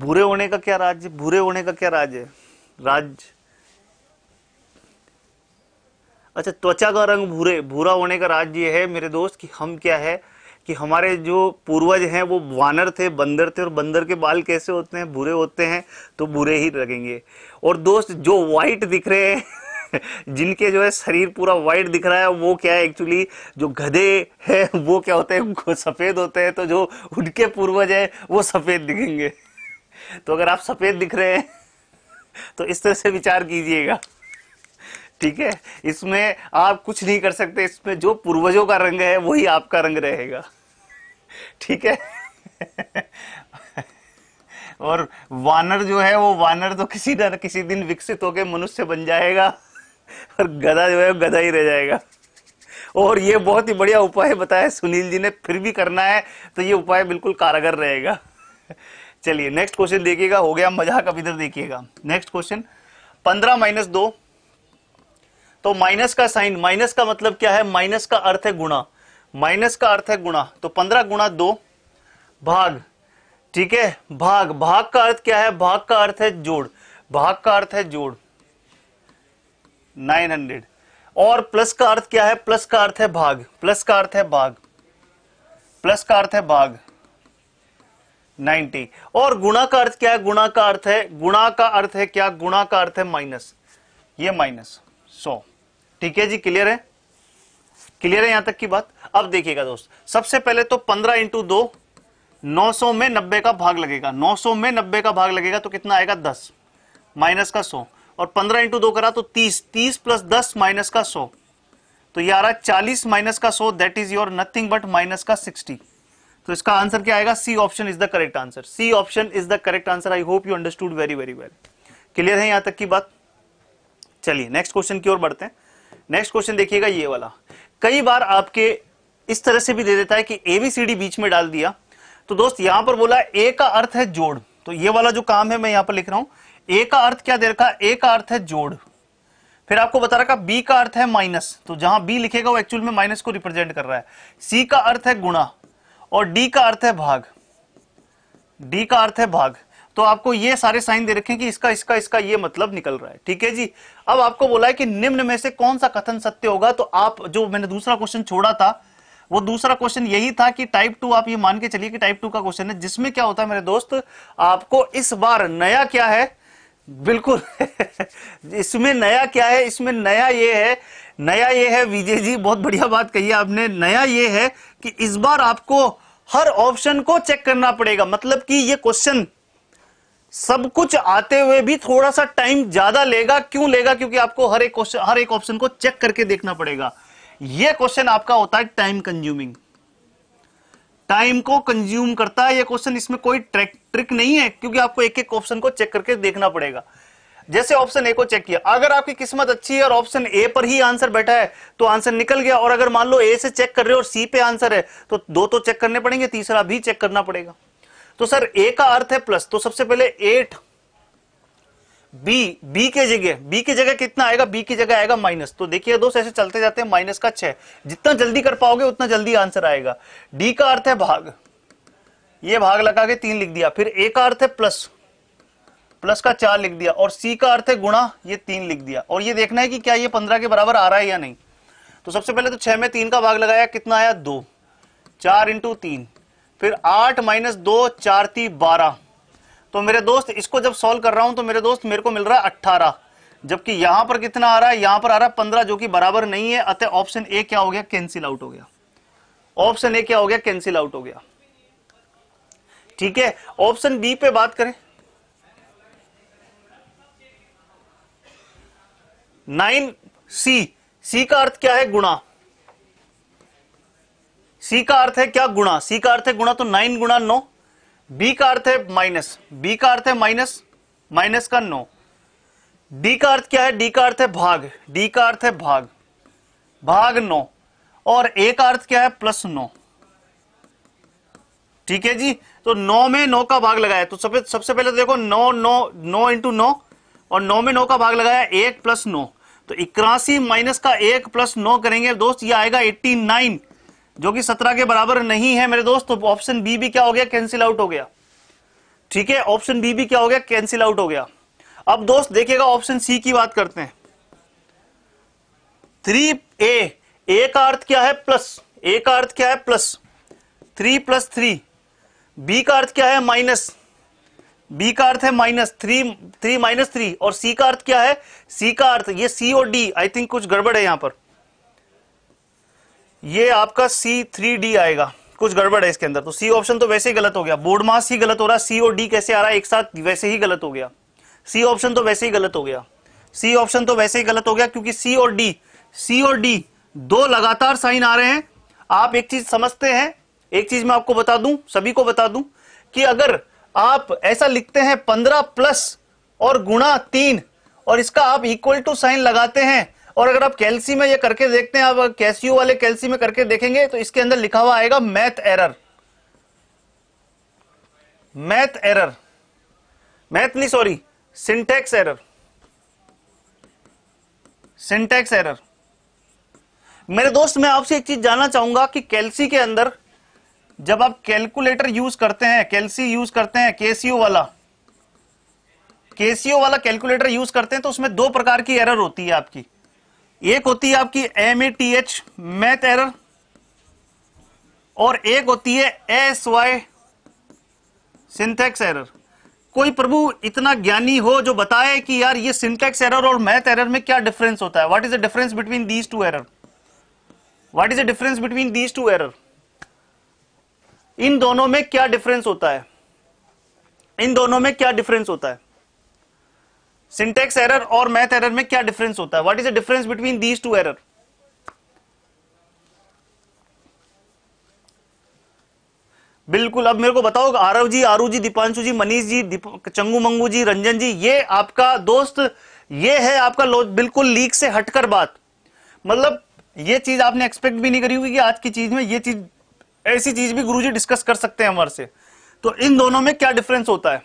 भूरे होने का क्या राज्य भूरे होने का क्या राज्य है राज्य अच्छा त्वचा का रंग भूरे भूरा होने का राज्य है मेरे दोस्त कि हम क्या है कि हमारे जो पूर्वज हैं वो वानर थे बंदर थे और बंदर के बाल कैसे होते हैं बुरे होते हैं तो बुरे ही लगेंगे और दोस्त जो वाइट दिख रहे हैं जिनके जो है शरीर पूरा वाइट दिख रहा है वो क्या है एक्चुअली जो गधे हैं वो क्या होते हैं उनको सफ़ेद होते हैं तो जो उनके पूर्वज हैं वो सफ़ेद दिखेंगे तो अगर आप सफ़ेद दिख रहे हैं तो इस तरह से विचार कीजिएगा ठीक है इसमें आप कुछ नहीं कर सकते इसमें जो पूर्वजों का रंग है वही आपका रंग रहेगा ठीक है और वानर जो है वो वानर तो किसी ना किसी दिन विकसित होकर मनुष्य बन जाएगा और गधा जो है वो गधा ही रह जाएगा और ये बहुत ही बढ़िया उपाय बताया सुनील जी ने फिर भी करना है तो ये उपाय बिल्कुल कारगर रहेगा चलिए नेक्स्ट क्वेश्चन देखिएगा हो गया मजाक अब इधर देखिएगा नेक्स्ट क्वेश्चन पंद्रह माइनस दो तो माइनस का साइन माइनस का मतलब क्या है माइनस का अर्थ है गुणा माइनस का अर्थ है गुणा तो पंद्रह गुणा दो भाग ठीक है भाग भाग का अर्थ क्या है भाग का अर्थ है जोड़ भाग का अर्थ है जोड़ नाइन हंड्रेड और प्लस का अर्थ क्या है प्लस का अर्थ है भाग प्लस का अर्थ है भाग प्लस का अर्थ है भाग 90 और गुणा का अर्थ क्या है गुणा का अर्थ है गुणा का अर्थ है क्या गुणा का अर्थ है माइनस ये माइनस 100 ठीक है जी क्लियर है क्लियर है यहां तक की बात अब देखिएगा दोस्त सबसे पहले तो पंद्रह इंटू दो नौ सौ में नब्बे का भाग लगेगा नौ सौ में नब्बे का भाग लगेगा तो कितना आएगा दस माइनस का सौ और पंद्रह इंटू दो करा तो तीस तीस प्लस दस माइनस का सौ तो यह आ रहा चालीस माइनस का सौ that is your nothing but minus का सिक्सटी तो इसका आंसर क्या आएगा C option is the correct answer C option is the correct answer I hope you understood very very well clear है यहां तक की बात चलिए नेक्स्ट क्वेश्चन की ओर बढ़ते हैं नेक्स्ट क्वेश्चन देखिएगा ये वाला कई बार आपके इस तरह से भी दे देता है कि एबीसीडी बीच में डाल दिया तो दोस्त यहां पर बोला ए का अर्थ है जोड़ तो ये वाला जो काम है मैं यहां पर लिख रहा हूं ए का अर्थ क्या दे रखा ए का अर्थ है जोड़ फिर आपको बता रखा बी का अर्थ है माइनस तो जहां बी लिखेगा वो एक्चुअल में माइनस को रिप्रेजेंट कर रहा है सी का अर्थ है गुणा और डी का अर्थ है भाग डी का अर्थ है भाग तो आपको ये सारे साइन दे रखे कि इसका इसका इसका ये मतलब निकल रहा है ठीक है जी अब आपको बोला है कि निम्न में से कौन सा कथन सत्य होगा तो आप जो मैंने दूसरा क्वेश्चन छोड़ा था वो दूसरा क्वेश्चन यही था कि टाइप टू आप ये मान के चलिए कि टाइप टू का क्वेश्चन है जिसमें क्या होता है मेरे दोस्त आपको इस बार नया क्या है बिल्कुल इसमें नया क्या है इसमें नया ये है नया ये है विजय जी बहुत बढ़िया बात कही आपने नया ये है कि इस बार आपको हर ऑप्शन को चेक करना पड़ेगा मतलब कि ये क्वेश्चन सब कुछ आते हुए भी थोड़ा सा टाइम ज्यादा लेगा क्यों लेगा क्योंकि आपको हर एक क्वेश्चन हर एक ऑप्शन को चेक करके देखना पड़ेगा यह क्वेश्चन आपका होता है टाइम कंज्यूमिंग टाइम को कंज्यूम करता है यह क्वेश्चन इसमें कोई ट्रिक ट्रिक नहीं है क्योंकि आपको एक एक ऑप्शन को चेक करके देखना पड़ेगा जैसे ऑप्शन ए को चेक किया अगर आपकी किस्मत अच्छी है और ऑप्शन ए पर ही आंसर बैठा है तो आंसर निकल गया और अगर मान लो ए से चेक कर रहे हो और सी पे आंसर है तो दो तो चेक करने पड़ेंगे तीसरा भी चेक करना पड़ेगा तो सर ए का अर्थ है प्लस तो सबसे पहले एट बी बी के जगह बी की जगह कितना आएगा बी की जगह आएगा माइनस तो देखिए दोस्त ऐसे चलते जाते हैं माइनस का छह जितना जल्दी कर पाओगे उतना जल्दी आंसर आएगा डी का अर्थ है भाग ये भाग लगा के तीन लिख दिया फिर ए का अर्थ है प्लस प्लस का चार लिख दिया और सी का अर्थ है गुणा ये तीन लिख दिया और ये देखना है कि क्या ये पंद्रह के बराबर आ रहा है या नहीं तो सबसे पहले तो छह में तीन का भाग लगाया कितना आया दो चार इंटू तीन फिर आठ माइनस दो चार थी बारह तो मेरे दोस्त इसको जब सॉल्व कर रहा हूं तो मेरे दोस्त मेरे को मिल रहा है अट्ठारह जबकि यहां पर कितना आ रहा है यहां पर आ रहा है पंद्रह जो कि बराबर नहीं है अतः ऑप्शन ए क्या हो गया कैंसिल आउट हो गया ऑप्शन ए क्या हो गया कैंसिल आउट हो गया ठीक है ऑप्शन बी पे बात करें नाइन सी सी का अर्थ क्या है गुणा सी का अर्थ है क्या गुणा सी का अर्थ है गुणा तो नाइन गुणा नौ बी का अर्थ है माइनस बी का अर्थ है माइनस माइनस का नौ डी का अर्थ क्या है डी का अर्थ है भाग डी का अर्थ है भाग भाग नौ और ए का अर्थ क्या है प्लस नौ ठीक है जी तो नौ में नौ का भाग लगाया तो सबसे सबसे पहले तो देखो नौ नौ नौ इंटू नौ और नौ में नौ का भाग लगाया एक प्लस नौ तो इक्यासी माइनस का एक प्लस नौ करेंगे दोस्त ये आएगा एट्टी नाइन जो कि सत्रह के बराबर नहीं है मेरे दोस्त ऑप्शन तो बी भी क्या हो गया कैंसिल आउट हो गया ठीक है ऑप्शन बी भी क्या हो गया कैंसिल आउट हो गया अब दोस्त देखिएगा ऑप्शन सी की बात करते हैं थ्री ए ए का अर्थ क्या है प्लस ए का अर्थ क्या है plus three plus three B का अर्थ क्या है माइनस बी का अर्थ है minus three three minus three और सी का अर्थ क्या है सी का अर्थ ये सी और डी आई थिंक कुछ गड़बड़ है यहां पर ये आपका सी थ्री डी आएगा कुछ गड़बड़ है इसके अंदर तो सी ऑप्शन तो वैसे ही गलत हो गया बोर्ड मास ही गलत हो रहा सी और डी कैसे आ रहा है एक साथ वैसे ही गलत हो गया सी ऑप्शन तो वैसे ही गलत हो गया सी ऑप्शन तो वैसे ही गलत हो गया क्योंकि सी और डी सी और डी दो लगातार साइन आ रहे हैं आप एक चीज समझते हैं एक चीज मैं आपको बता दूं सभी को बता दूं कि अगर आप ऐसा लिखते हैं पंद्रह प्लस और गुणा तीन और इसका आप इक्वल टू साइन लगाते हैं और अगर आप कैलसी में ये करके देखते हैं आप कैसीयू वाले कैलसी में करके देखेंगे तो इसके अंदर लिखा हुआ आएगा math error math error math नहीं sorry syntax error syntax error मेरे दोस्त मैं आपसे एक चीज जानना चाहूंगा कि कैलसी के अंदर जब आप कैलकुलेटर यूज करते हैं कैलसी यूज करते हैं केसीयू वाला केसीओ वाला कैलकुलेटर यूज करते हैं तो उसमें दो प्रकार की एरर होती है आपकी एक होती है आपकी M A T H math error और एक होती है एस वाई सिंथेक्स एरर कोई प्रभु इतना ज्ञानी हो जो बताए कि यार ये सिंटेक्स एरर और मैथ एरर में क्या डिफरेंस होता है what is the difference between these two error what is the difference between these two error इन दोनों में क्या डिफरेंस होता है इन दोनों में क्या डिफरेंस होता है सिंटेक्स एरर और मैथ एरर में क्या डिफरेंस होता है what is the difference between these two error बिल्कुल अब मेरे को बताओ आरव जी आरू जी दीपांशु जी मनीष जी चंगू मंगू जी रंजन जी ये आपका दोस्त ये है आपका बिल्कुल लीक से हटकर बात मतलब ये चीज आपने एक्सपेक्ट भी नहीं करी होगी कि आज की चीज में ये चीज ऐसी चीज भी गुरुजी डिस्कस कर सकते हैं हमारे से तो इन दोनों में क्या डिफरेंस होता है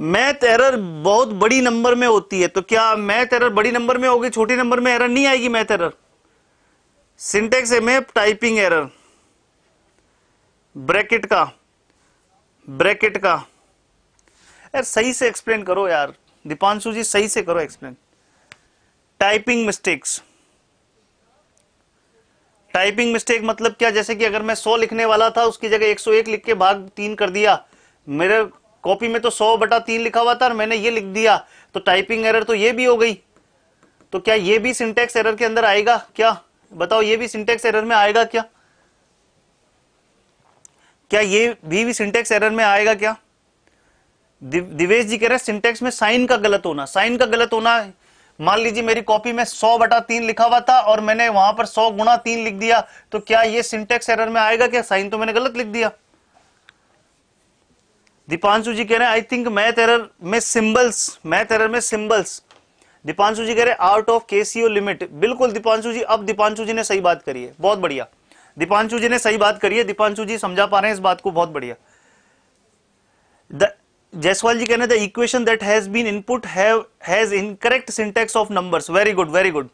मैथ एरर बहुत बड़ी नंबर में होती है तो क्या मैथ एरर बड़ी नंबर में होगी छोटी नंबर में एरर नहीं आएगी math error syntax M F typing error bracket का ब्रैकेट का यार सही से एक्सप्लेन करो यार दीपांशु जी सही से करो explain typing mistakes typing mistake मतलब क्या जैसे कि अगर मैं 100 लिखने वाला था उसकी जगह 101 लिख के भाग तीन कर दिया मेरे कॉपी में तो सौ बटा तीन लिखा हुआ था और मैंने ये लिख दिया तो टाइपिंग एरर तो ये भी हो गई तो क्या ये भी सिंटेक्स एरर के अंदर आएगा क्या बताओ ये भी सिंटेक्स एरर में आएगा क्या क्या ये भी, भी सिंटेक्स एरर में आएगा क्या दि, दिवेश जी कह रहे हैं सिंटेक्स में साइन का गलत होना साइन का गलत होना मान लीजिए मेरी कॉपी में सौ बटा तीन लिखा हुआ था और मैंने वहां पर सौ गुणा तीन लिख दिया तो क्या ये सिंटेक्स एरर में आएगा क्या साइन तो मैंने गलत लिख दिया दीपांशु जी कह रहे हैं आई थिंक मैथ एरर में सिंबल्स मैथ एरर में सिंबल्स दीपांशु जी कह रहे हैं आउट ऑफ केसीओ लिमिट बिल्कुल दीपांशु जी अब दीपांशु जी ने सही बात करी है बहुत बढ़िया दीपांशु जी ने सही बात करी है दीपांशु जी समझा पा रहे हैं इस बात को बहुत बढ़िया द जयसवाल जी कह रहे हैं the equation that has been input has incorrect syntax of numbers very good very good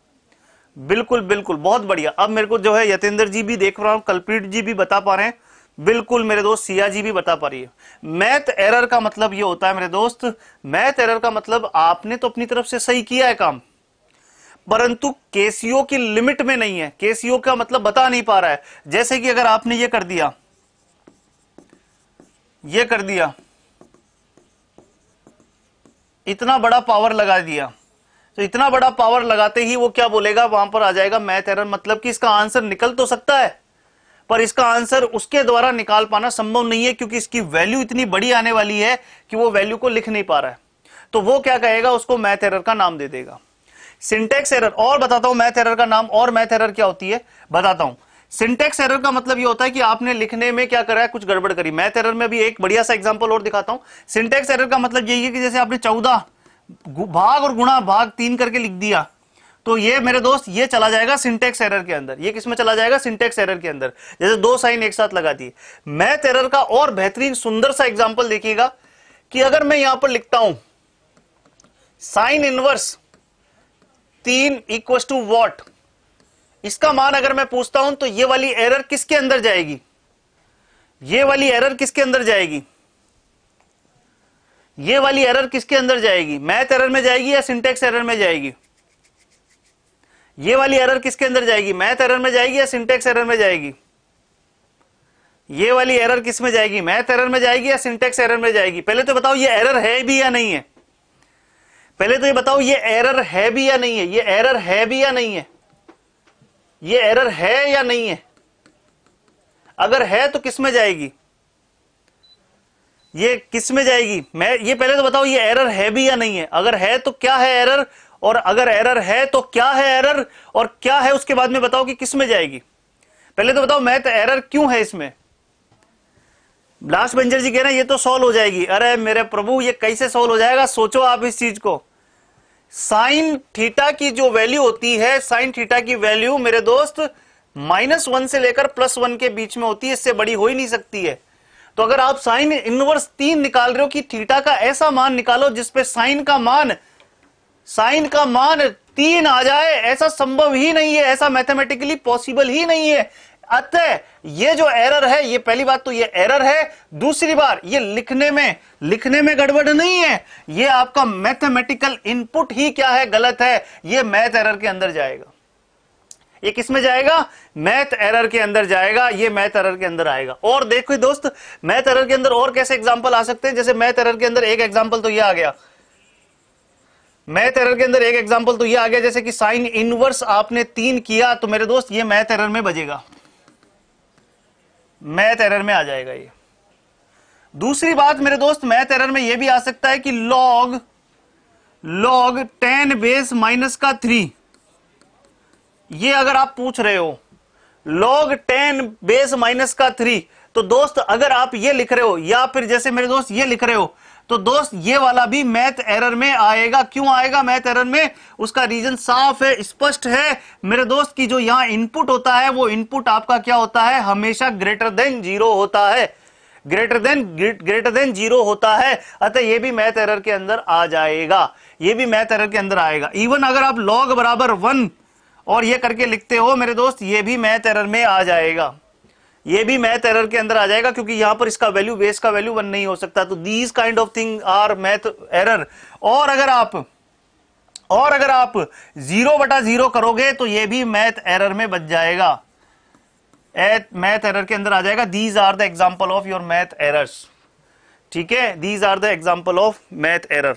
बिल्कुल बिल्कुल बहुत बढ़िया अब मेरे को जो है यतेंद्र जी भी देख रहा हूँ कल्पीट जी भी बता पा रहे हैं बिल्कुल मेरे दोस्त सिया जी भी बता पा रही है मैथ एरर का मतलब ये होता है मेरे दोस्त मैथ एरर का मतलब आपने तो अपनी तरफ से सही किया है काम परंतु केसीओ की लिमिट में नहीं है केसीओ का मतलब बता नहीं पा रहा है जैसे कि अगर आपने ये कर दिया ये कर दिया इतना बड़ा पावर लगा दिया तो इतना बड़ा पावर लगाते ही वो क्या बोलेगा वहां पर आ जाएगा मैथ एरर मतलब कि इसका आंसर निकल तो सकता है पर इसका आंसर उसके द्वारा निकाल पाना संभव नहीं है क्योंकि इसकी वैल्यू इतनी बड़ी आने वाली है कि वो वैल्यू को लिख नहीं पा रहा है तो वो क्या कहेगा उसको मैथ एरर का नाम दे देगा सिंटेक्स एरर और बताता हूं मैथ एरर का नाम और मैथ एरर क्या होती है बताता हूं सिंटेक्स एरर का मतलब ये होता है कि आपने लिखने में क्या करा है कुछ गड़बड़ करी मैथ एरर में भी एक बढ़िया सा एग्जांपल और दिखाता हूं सिंटेक्स एरर का मतलब यही है कि जैसे आपने चौदह भाग और गुणा भाग तीन करके लिख दिया तो ये मेरे दोस्त ये चला जाएगा सिंटेक्स एरर के अंदर ये किसमें चला जाएगा सिंटेक्स एरर के अंदर जैसे दो साइन एक साथ लगा दिए मैथ एरर का और बेहतरीन सुंदर सा एग्जाम्पल देखिएगा कि अगर मैं यहां पर लिखता हूं साइन इनवर्स तीन इक्व टू वॉट इसका मान अगर मैं पूछता हूं तो ये वाली एरर किसके अंदर जाएगी ये वाली एरर किसके अंदर जाएगी ये वाली एरर किसके अंदर जाएगी मैथ एरर में जाएगी या सिंटेक्स एरर में जाएगी ये वाली एरर किसके अंदर जाएगी मैथ एरर में जाएगी या सिंटेक्स एरर में जाएगी ये वाली एरर किस में जाएगी मैथ एरर में जाएगी या सिंटेक्स एरर में जाएगी पहले तो बताओ ये एरर है भी या नहीं है पहले तो ये बताओ ये एरर है भी या नहीं है ये एरर है भी या नहीं है ये एरर है या नहीं है अगर है तो किस में जाएगी ये किस में जाएगी मैं ये पहले तो बताओ ये एरर है भी या नहीं है अगर है तो क्या है एरर और अगर एरर है तो क्या है एरर और क्या है उसके बाद में बताओ कि किस में जाएगी पहले तो बताओ मैथ एरर क्यों है इसमें लास्ट बंजर जी कह रहे हैं ये तो सॉल्व हो जाएगी अरे मेरे प्रभु ये कैसे सॉल्व हो जाएगा सोचो आप इस चीज को साइन थीटा की जो वैल्यू होती है साइन थीटा की वैल्यू मेरे दोस्त माइनस वन से लेकर प्लस वन के बीच में होती है इससे बड़ी हो ही नहीं सकती है तो अगर आप साइन इनवर्स तीन निकाल रहे हो कि थीटा का ऐसा मान निकालो जिसपे साइन का मान साइन का मान तीन आ जाए ऐसा संभव ही नहीं है ऐसा मैथमेटिकली पॉसिबल ही नहीं है अतः ये जो एरर है ये पहली बात तो ये एरर है दूसरी बार ये लिखने में लिखने में गड़बड़ नहीं है ये आपका मैथमेटिकल इनपुट ही क्या है गलत है ये मैथ एरर के अंदर जाएगा ये किसमें जाएगा मैथ एरर के अंदर जाएगा ये मैथ एरर के अंदर आएगा और देखो दोस्त मैथ एरर के अंदर और कैसे एग्जांपल आ सकते हैं जैसे मैथ एरर के अंदर एक एग्जांपल तो ये आ गया मैथ एरर के अंदर एक एग्जांपल तो ये आ गया जैसे कि साइन इनवर्स आपने तीन किया तो मेरे दोस्त ये मैथ एरर में बजेगा मैथ एरर में आ जाएगा ये दूसरी बात मेरे दोस्त मैथ एरर में यह भी आ सकता है कि log log ten base minus का थ्री ये अगर आप पूछ रहे हो लॉग टेन बेस माइनस का थ्री तो दोस्त अगर आप ये लिख रहे हो या फिर जैसे मेरे दोस्त ये लिख रहे हो तो दोस्त ये वाला भी मैथ एरर में आएगा क्यों आएगा मैथ एरर में उसका रीजन साफ है स्पष्ट है मेरे दोस्त की जो यहां इनपुट होता है वो इनपुट आपका क्या होता है हमेशा ग्रेटर देन जीरो होता है greater than greater than zero होता है अतः ये भी मैथ एरर के अंदर आ जाएगा ये भी मैथ एरर के अंदर आएगा इवन अगर आप लॉग बराबर वन और ये करके लिखते हो मेरे दोस्त ये भी मैथ एरर में आ जाएगा ये भी मैथ एरर के अंदर आ जाएगा क्योंकि यहां पर इसका वैल्यू बेस का वैल्यू वन नहीं हो सकता तो these kind of thing are math error और अगर आप और अगर आप जीरो बटा जीरो करोगे तो ये भी मैथ एरर में बच जाएगा मैथ एरर के अंदर आ जाएगा these are the example of your math errors ठीक है these are the example of math error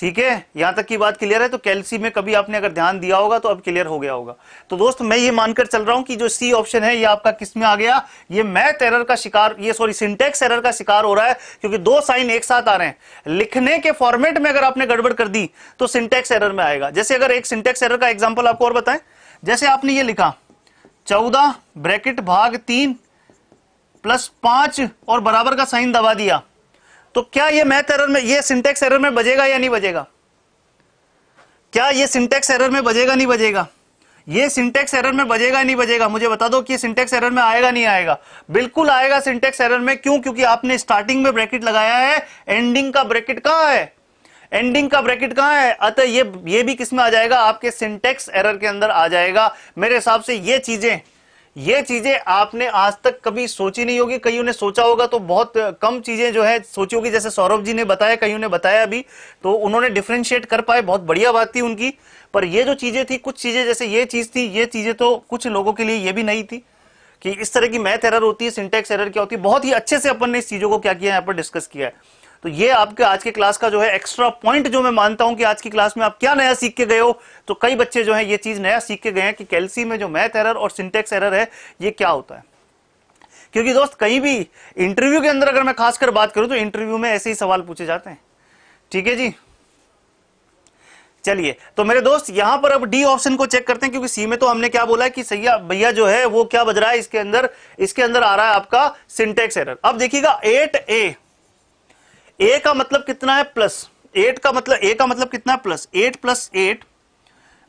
ठीक है यहां तक की बात क्लियर है तो कैलसी में कभी आपने अगर ध्यान दिया होगा तो अब क्लियर हो गया होगा तो दोस्त मैं ये मानकर चल रहा हूं कि जो सी ऑप्शन है ये आपका किस में आ गया ये मैथ एरर का शिकार ये सॉरी सिंटेक्स एरर का शिकार हो रहा है क्योंकि दो साइन एक साथ आ रहे हैं लिखने के फॉर्मेट में अगर आपने गड़बड़ कर दी तो सिंटेक्स एरर में आएगा जैसे अगर एक सिंटेक्स एरर का एग्जाम्पल आपको और बताएं जैसे आपने ये लिखा चौदह ब्रैकेट भाग तीन प्लस पांच और बराबर का साइन दबा दिया तो क्या ये मैथ एरर में ये सिंटेक्स एरर में बजेगा या नहीं बजेगा क्या ये सिंटेक्स एरर में बजेगा नहीं बजेगा ये सिंटेक्स एरर में बजेगा नहीं बजेगा मुझे बता दो कि सिंटेक्स एरर में आएगा नहीं आएगा बिल्कुल आएगा सिंटेक्स एरर में क्यों क्योंकि आपने स्टार्टिंग में ब्रैकेट लगाया है एंडिंग का ब्रैकेट कहां है एंडिंग का ब्रैकेट कहां है अतः ये ये भी किसमें आ जाएगा आपके सिंटेक्स एरर के अंदर आ जाएगा मेरे हिसाब से ये चीजें ये चीजें आपने आज तक कभी सोची नहीं होगी कईयों ने सोचा होगा तो बहुत कम चीजें जो है सोची होगी जैसे सौरभ जी ने बताया कईयों ने बताया अभी तो उन्होंने डिफ्रेंशिएट कर पाए बहुत बढ़िया बात थी उनकी पर ये जो चीजें थी कुछ चीजें जैसे ये चीज थी ये चीजें तो कुछ लोगों के लिए ये भी नहीं थी कि इस तरह की मैथ एरर होती है सिंटेक्स एरर क्या होती है बहुत ही अच्छे से अपन ने इस चीजों को क्या किया यहाँ पर डिस्कस किया है तो ये आपके आज के क्लास का जो है एक्स्ट्रा पॉइंट जो मैं मानता हूं कि आज की क्लास में आप क्या नया सीख के गए हो तो कई बच्चे जो है ये चीज नया सीख के गए हैं कि कैलसी में जो मैथ एरर और सिंटेक्स एरर है ये क्या होता है क्योंकि दोस्त कहीं भी इंटरव्यू के अंदर अगर मैं खासकर बात करूं तो इंटरव्यू में ऐसे ही सवाल पूछे जाते हैं ठीक है जी चलिए तो मेरे दोस्त यहां पर अब डी ऑप्शन को चेक करते हैं क्योंकि सी में तो हमने क्या बोला कि सैया भैया जो है वो क्या बज रहा है इसके अंदर इसके अंदर आ रहा है आपका सिंटेक्स एरर अब देखिएगा एट ए ए का मतलब कितना है प्लस एट का मतलब ए का मतलब कितना है प्लस एट प्लस एट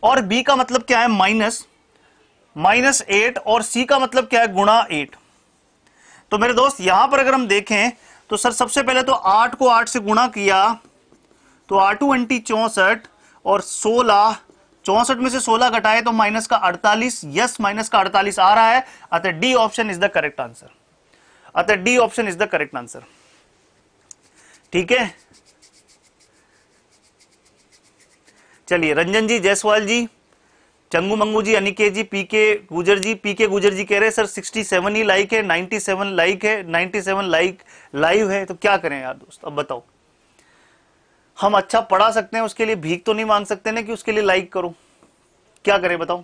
और बी का मतलब क्या है माइनस माइनस एट और सी का मतलब क्या है गुणा एट तो मेरे दोस्त यहां पर अगर हम देखें तो सर सबसे पहले तो आठ को आठ से गुणा किया तो आठू एंटी चौसठ और सोलह चौसठ में से सोलह घटाए तो माइनस का अड़तालीस यस माइनस का अड़तालीस आ रहा है अतः D option is the correct answer अतः D option is the correct answer ठीक है चलिए रंजन जी जयसवाल जी चंगू मंगू जी अनिकेत जी पीके गुजर जी पीके गुजर जी कह रहे हैं सर 67 ही लाइक है 97 लाइक है 97 लाइक लाइव है तो क्या करें यार दोस्त अब बताओ हम अच्छा पढ़ा सकते हैं उसके लिए भीख तो नहीं मांग सकते ना कि उसके लिए लाइक करो क्या करें बताओ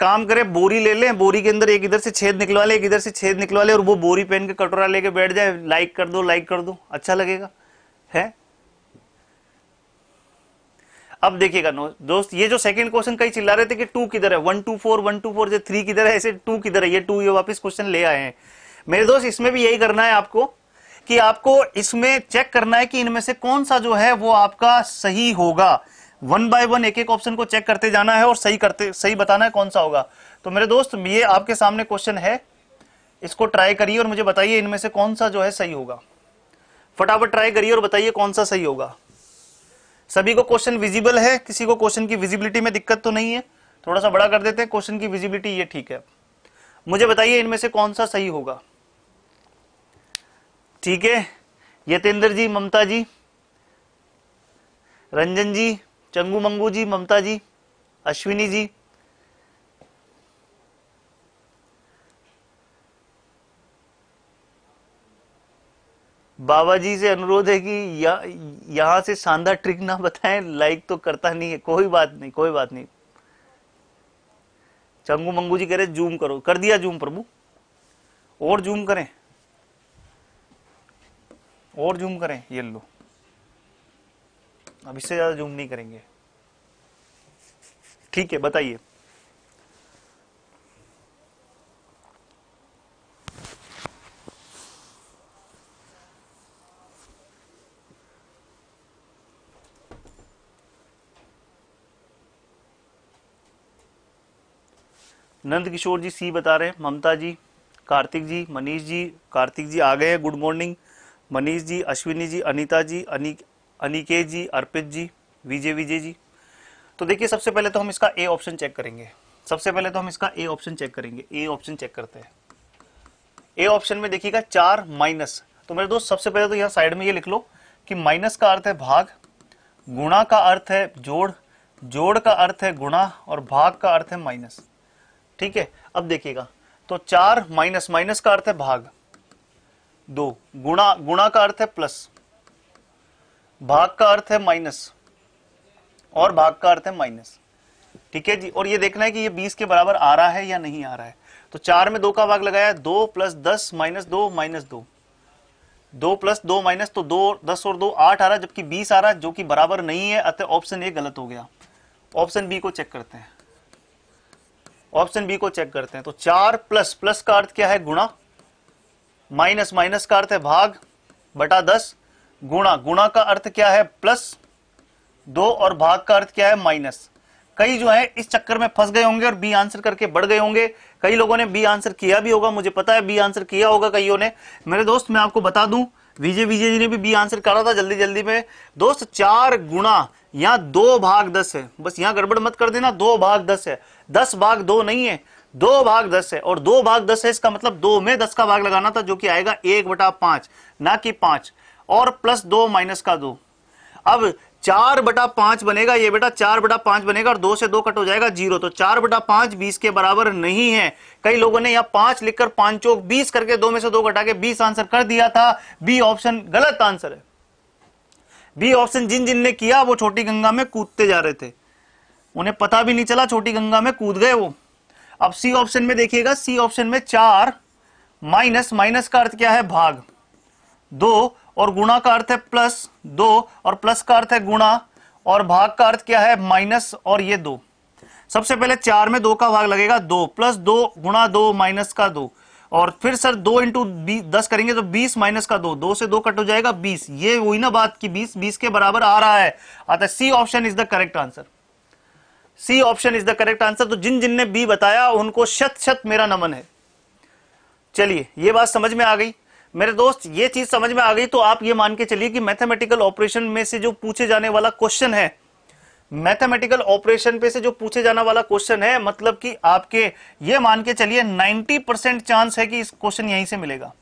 काम करे बोरी ले लें बोरी के अंदर एक इधर से छेद निकलवा ले एक इधर से छेद निकलवा ले और वो बोरी पहन के कटोरा लेके बैठ जाए लाइक कर दो लाइक कर दो अच्छा लगेगा है अब देखिएगा नो दोस्त ये जो सेकंड क्वेश्चन कई चिल्ला रहे थे कि टू किधर है one two four one two four जो थ्री किधर है ऐसे टू किधर है ये टू ये वापस क्वेश्चन ले आए हैं मेरे दोस्त इसमें भी यही करना है आपको कि आपको इसमें चेक करना है कि इनमें से कौन सा जो है वो आपका सही होगा वन बाय वन एक एक ऑप्शन को चेक करते जाना है और सही करते सही बताना है कौन सा होगा तो मेरे दोस्त ये आपके सामने क्वेश्चन है इसको ट्राई करिए और मुझे बताइए इनमें से कौन सा जो है सही होगा फटाफट ट्राई करिए और बताइए कौन सा सही होगा सभी को क्वेश्चन विजिबल है किसी को क्वेश्चन की विजिबिलिटी में दिक्कत तो नहीं है थोड़ा सा बड़ा कर देते हैं क्वेश्चन की विजिबिलिटी ये ठीक है मुझे बताइए इनमें से कौन सा सही होगा ठीक है यतेंद्र जी ममता जी रंजन जी चंगू मंगू जी ममता जी अश्विनी जी बाबा जी से अनुरोध है कि या, यहां से शानदार ट्रिक ना बताएं लाइक तो करता नहीं है कोई बात नहीं कोई बात नहीं चंगू मंगू जी कह रहे जूम करो कर दिया जूम प्रभु और जूम करें और जूम करें ये लो अब इससे ज्यादा जूम नहीं करेंगे ठीक है बताइए नंद किशोर जी सी बता रहे हैं ममता जी कार्तिक जी मनीष जी कार्तिक जी आ गए हैं गुड मॉर्निंग मनीष जी अश्विनी जी अनीता जी अनी अनिकेत जी अर्पित जी विजय विजय जी तो देखिए सबसे पहले तो हम इसका ए ऑप्शन चेक करेंगे सबसे पहले तो हम इसका ए ऑप्शन चेक करेंगे ए ऑप्शन चेक करते हैं ए ऑप्शन में देखिएगा चार माइनस तो मेरे दोस्त सबसे पहले तो यहाँ साइड में ये लिख लो कि माइनस का अर्थ है भाग गुणा का अर्थ है जोड़ जोड़ का अर्थ है गुणा और भाग का अर्थ है माइनस ठीक है अब देखिएगा तो चार माइनस माइनस का अर्थ है भाग दो गुणा गुणा का अर्थ है प्लस भाग का अर्थ है माइनस और भाग का अर्थ है माइनस ठीक है जी और ये देखना है कि ये बीस के बराबर आ रहा है या नहीं आ रहा है तो चार में दो का भाग लगाया दो प्लस दस माइनस दो माइनस दो दो प्लस दो माइनस तो दो दस और दो आठ आ रहा जबकि बीस आ रहा जो कि बराबर नहीं है अतः ऑप्शन ए गलत हो गया ऑप्शन बी को चेक करते हैं ऑप्शन बी को चेक करते हैं तो चार प्लस प्लस का अर्थ क्या है गुणा माइनस माइनस का अर्थ है भाग बटा दस गुणा गुणा का अर्थ क्या है प्लस दो और भाग का अर्थ क्या है माइनस कई जो है इस चक्कर में फंस गए होंगे और बी आंसर करके बढ़ गए होंगे कई लोगों ने बी आंसर किया भी होगा मुझे पता है बी आंसर किया होगा कईयों ने मेरे दोस्त मैं आपको बता दूं विजय विजय जी ने भी बी आंसर करा था जल्दी जल्दी में दोस्त चार गुणा या दो भाग दस है बस यहाँ गड़बड़ मत कर देना दो भाग दस है दस भाग दो नहीं है दो भाग दस है और दो भाग दस है इसका मतलब दो में दस का भाग लगाना था जो कि आएगा एक बटा पांच ना कि पांच और प्लस दो माइनस का दो अब चार बटा पांच बनेगा ये बेटा चार बटा पांच बनेगा और दो से दो कट हो जाएगा जीरो तो चार बटा पांच बीस के बराबर नहीं है कई लोगों ने यहां पांच लिखकर पांच चौक बीस करके दो में से दो कटा के बीस आंसर कर दिया था बी ऑप्शन गलत आंसर है बी ऑप्शन जिन जिन ने किया वो छोटी गंगा में कूदते जा रहे थे उन्हें पता भी नहीं चला छोटी गंगा में कूद गए वो अब सी ऑप्शन में देखिएगा सी ऑप्शन में चार माइनस माइनस का अर्थ क्या है भाग दो और गुणा का अर्थ है प्लस दो और प्लस का अर्थ है गुणा और भाग का अर्थ क्या है माइनस और ये दो सबसे पहले चार में दो का भाग लगेगा दो प्लस दो गुणा दो माइनस का दो और फिर सर दो इंटू दस करेंगे तो बीस माइनस का दो दो से दो कट हो जाएगा बीस ये हुई ना बात की बीस बीस के बराबर आ रहा है अतः C option is the correct answer C option is the correct answer तो जिन जिन ने बी बताया उनको शत शत मेरा नमन है चलिए ये बात समझ में आ गई मेरे दोस्त ये चीज समझ में आ गई तो आप ये मान के चलिए कि मैथमेटिकल ऑपरेशन में से जो पूछे जाने वाला क्वेश्चन है मैथमेटिकल ऑपरेशन पे से जो पूछे जाना वाला क्वेश्चन है मतलब कि आपके ये मान के चलिए 90 परसेंट चांस है कि इस क्वेश्चन यहीं से मिलेगा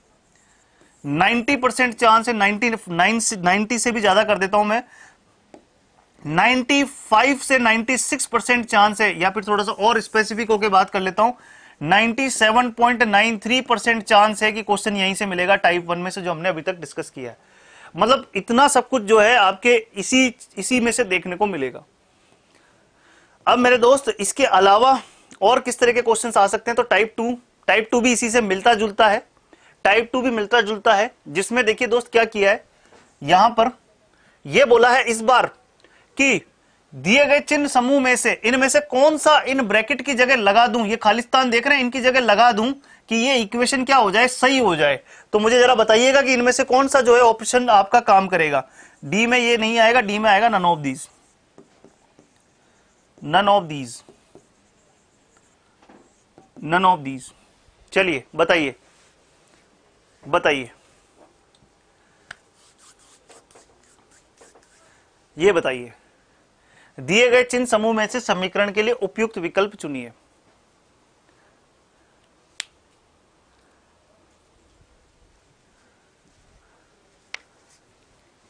90 परसेंट चांस है 90 90 से भी ज्यादा कर देता हूं मैं 95 से 96 परसेंट चांस है या फिर थोड़ा सा और स्पेसिफिक होकर बात कर लेता हूं 97.93 परसेंट चांस है कि क्वेश्चन यहीं से मिलेगा टाइप वन में से जो हमने अभी तक डिस्कस किया है मतलब इतना सब कुछ जो है आपके इसी इसी में से देखने को मिलेगा अब मेरे दोस्त इसके अलावा और किस तरह के क्वेश्चन आ सकते हैं तो टाइप टू टाइप टू भी इसी से मिलता जुलता है टाइप टू भी मिलता जुलता है जिसमें देखिए दोस्त क्या किया है यहां पर यह बोला है इस बार कि दिए गए चिन्ह समूह में से इनमें से कौन सा इन ब्रैकेट की जगह लगा दूं ये खालिस्तान देख रहे हैं इनकी जगह लगा दूं कि ये इक्वेशन क्या हो जाए सही हो जाए तो मुझे जरा बताइएगा कि इनमें से कौन सा जो है ऑप्शन आपका काम करेगा डी में ये नहीं आएगा डी में आएगा none of these none of these none of these चलिए बताइए बताइए ये बताइए दिए गए चिन्ह समूह में से समीकरण के लिए उपयुक्त विकल्प चुनिए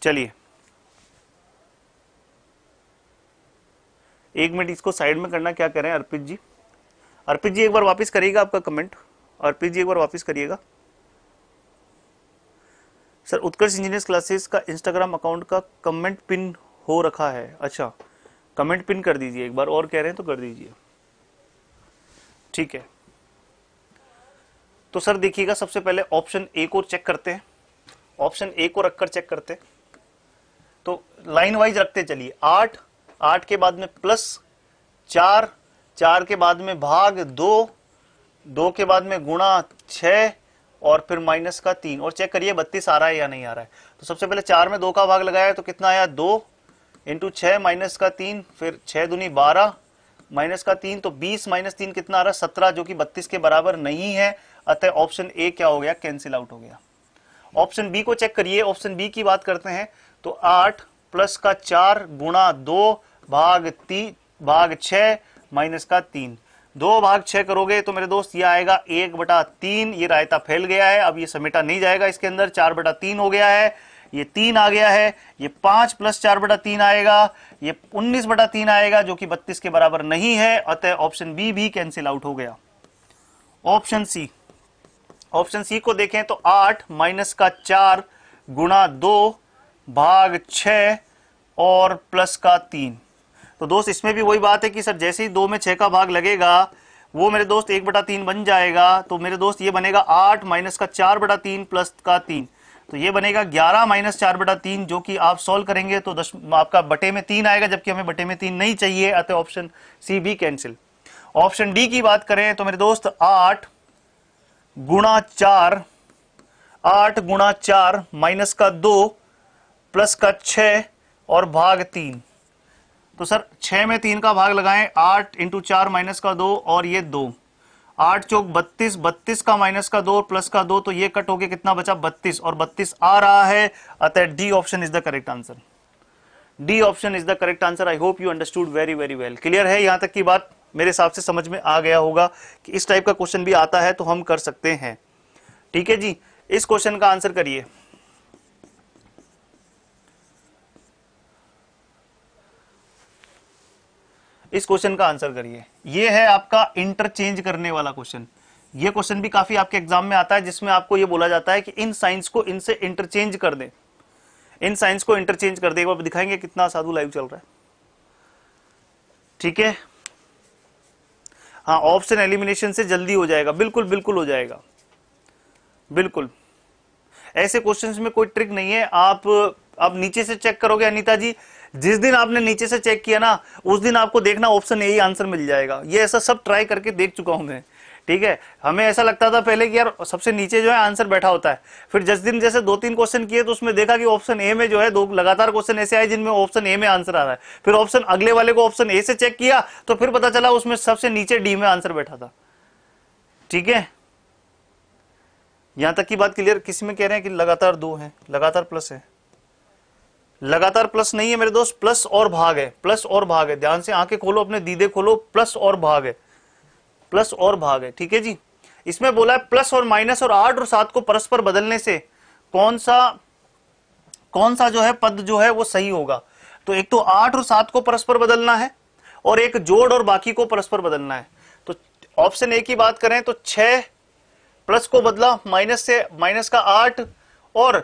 चलिए एक मिनट इसको साइड में करना क्या करें अर्पित जी अर्पित जी एक बार वापस करिएगा आपका कमेंट अर्पित जी एक बार वापस करिएगा सर उत्कर्ष इंजीनियर क्लासेस का इंस्टाग्राम अकाउंट का कमेंट पिन हो रखा है अच्छा कमेंट पिन कर दीजिए एक बार और कह रहे हैं तो कर दीजिए ठीक है तो सर देखिएगा सबसे पहले ऑप्शन ए को चेक करते हैं ऑप्शन ए को रखकर चेक करते हैं तो लाइन वाइज रखते चलिए आठ आठ के बाद में प्लस चार चार के बाद में भाग दो दो के बाद में गुणा छ और फिर माइनस का तीन और चेक करिए बत्तीस आ रहा है या नहीं आ रहा है तो सबसे पहले चार में दो का भाग लगाया तो कितना आया दो इंटू छः माइनस का तीन फिर छह दुनी बारह माइनस का तीन तो बीस माइनस तीन कितना आ रहा है सत्रह जो कि बत्तीस के बराबर नहीं है अतः ऑप्शन ए क्या हो गया कैंसिल आउट हो गया ऑप्शन बी को चेक करिए ऑप्शन बी की बात करते हैं तो आठ प्लस का चार गुणा दो भाग तीन भाग छ माइनस का तीन दो भाग छ करोगे तो मेरे दोस्त ये आएगा एक बटा तीन ये रायता फैल गया है अब ये समेटा नहीं जाएगा इसके अंदर चार बटा तीन हो गया है ये तीन आ गया है ये पांच प्लस चार बटा तीन आएगा ये उन्नीस बटा तीन आएगा जो कि बत्तीस के बराबर नहीं है अतः ऑप्शन बी भी कैंसिल आउट हो गया ऑप्शन सी ऑप्शन सी को देखें तो आठ माइनस का चार गुणा दो भाग छ और प्लस का तीन तो दोस्त इसमें भी वही बात है कि सर जैसे ही दो में छह का भाग लगेगा वो मेरे दोस्त एक बटा तीन बन जाएगा तो मेरे दोस्त ये बनेगा आठ माइनस का चार बटा तीन प्लस का तीन तो ये बनेगा ग्यारह माइनस चार बटा तीन जो कि आप सोल्व करेंगे तो दस आपका बटे में तीन आएगा जबकि हमें बटे में तीन नहीं चाहिए अतः ऑप्शन सी भी कैंसिल ऑप्शन डी की बात करें तो मेरे दोस्त आठ गुणा चार आठ गुणा चार माइनस का दो प्लस का छ और भाग तीन तो सर छह में तीन का भाग लगाएं आठ इंटू चार माइनस का दो और ये दो आठ चौक बत्तीस बत्तीस का माइनस का दो और प्लस का दो तो ये कट हो गया कितना बचा बत्तीस और बत्तीस आ रहा है अतः D option is the correct answer D option is the correct answer I hope you understood very very well clear है यहां तक की बात मेरे हिसाब से समझ में आ गया होगा कि इस टाइप का क्वेश्चन भी आता है तो हम कर सकते हैं ठीक है जी इस क्वेश्चन का आंसर करिए इस क्वेश्चन का आंसर करिए ये है आपका इंटरचेंज करने वाला क्वेश्चन ये क्वेश्चन भी काफी आपके एग्जाम में आता है जिसमें आपको ये बोला जाता है कि इन साइंस को इनसे इंटरचेंज कर दें इन साइंस को इंटरचेंज कर दे वो दिखाएंगे कितना साधु लाइव चल रहा है ठीक है हाँ ऑप्शन एलिमिनेशन से जल्दी हो जाएगा बिल्कुल बिल्कुल हो जाएगा बिल्कुल ऐसे क्वेश्चंस में कोई ट्रिक नहीं है आप अब नीचे से चेक करोगे अनिता जी जिस दिन आपने नीचे से चेक किया ना उस दिन आपको देखना ऑप्शन यही आंसर मिल जाएगा ये ऐसा सब ट्राई करके देख चुका हूं मैं ठीक है हमें ऐसा लगता था पहले कि यार सबसे नीचे जो है आंसर बैठा होता है फिर जिस दिन जैसे दो तीन क्वेश्चन किए तो उसमें देखा कि ऑप्शन ए में जो है दो लगातार क्वेश्चन ऐसे आए जिनमें ऑप्शन ए में आंसर आ रहा है फिर ऑप्शन अगले वाले को ऑप्शन ए से चेक किया तो फिर पता चला उसमें सबसे नीचे डी में आंसर बैठा था ठीक है यहां तक की बात क्लियर किसी में कह रहे हैं कि लगातार दो है लगातार प्लस है लगातार प्लस नहीं है मेरे दोस्त प्लस और भाग है प्लस और भाग है ध्यान से आंखें खोलो अपने दीदे खोलो प्लस और भाग है प्लस और भाग है ठीक है जी इसमें बोला है प्लस और माइनस और आठ और सात को परस्पर बदलने से कौन सा कौन सा जो है पद जो है वो सही होगा तो एक तो आठ और सात को परस्पर बदलना है और एक जोड़ और बाकी को परस्पर बदलना है तो ऑप्शन ए की बात करें तो छह प्लस को बदला माइनस से माइनस का आठ और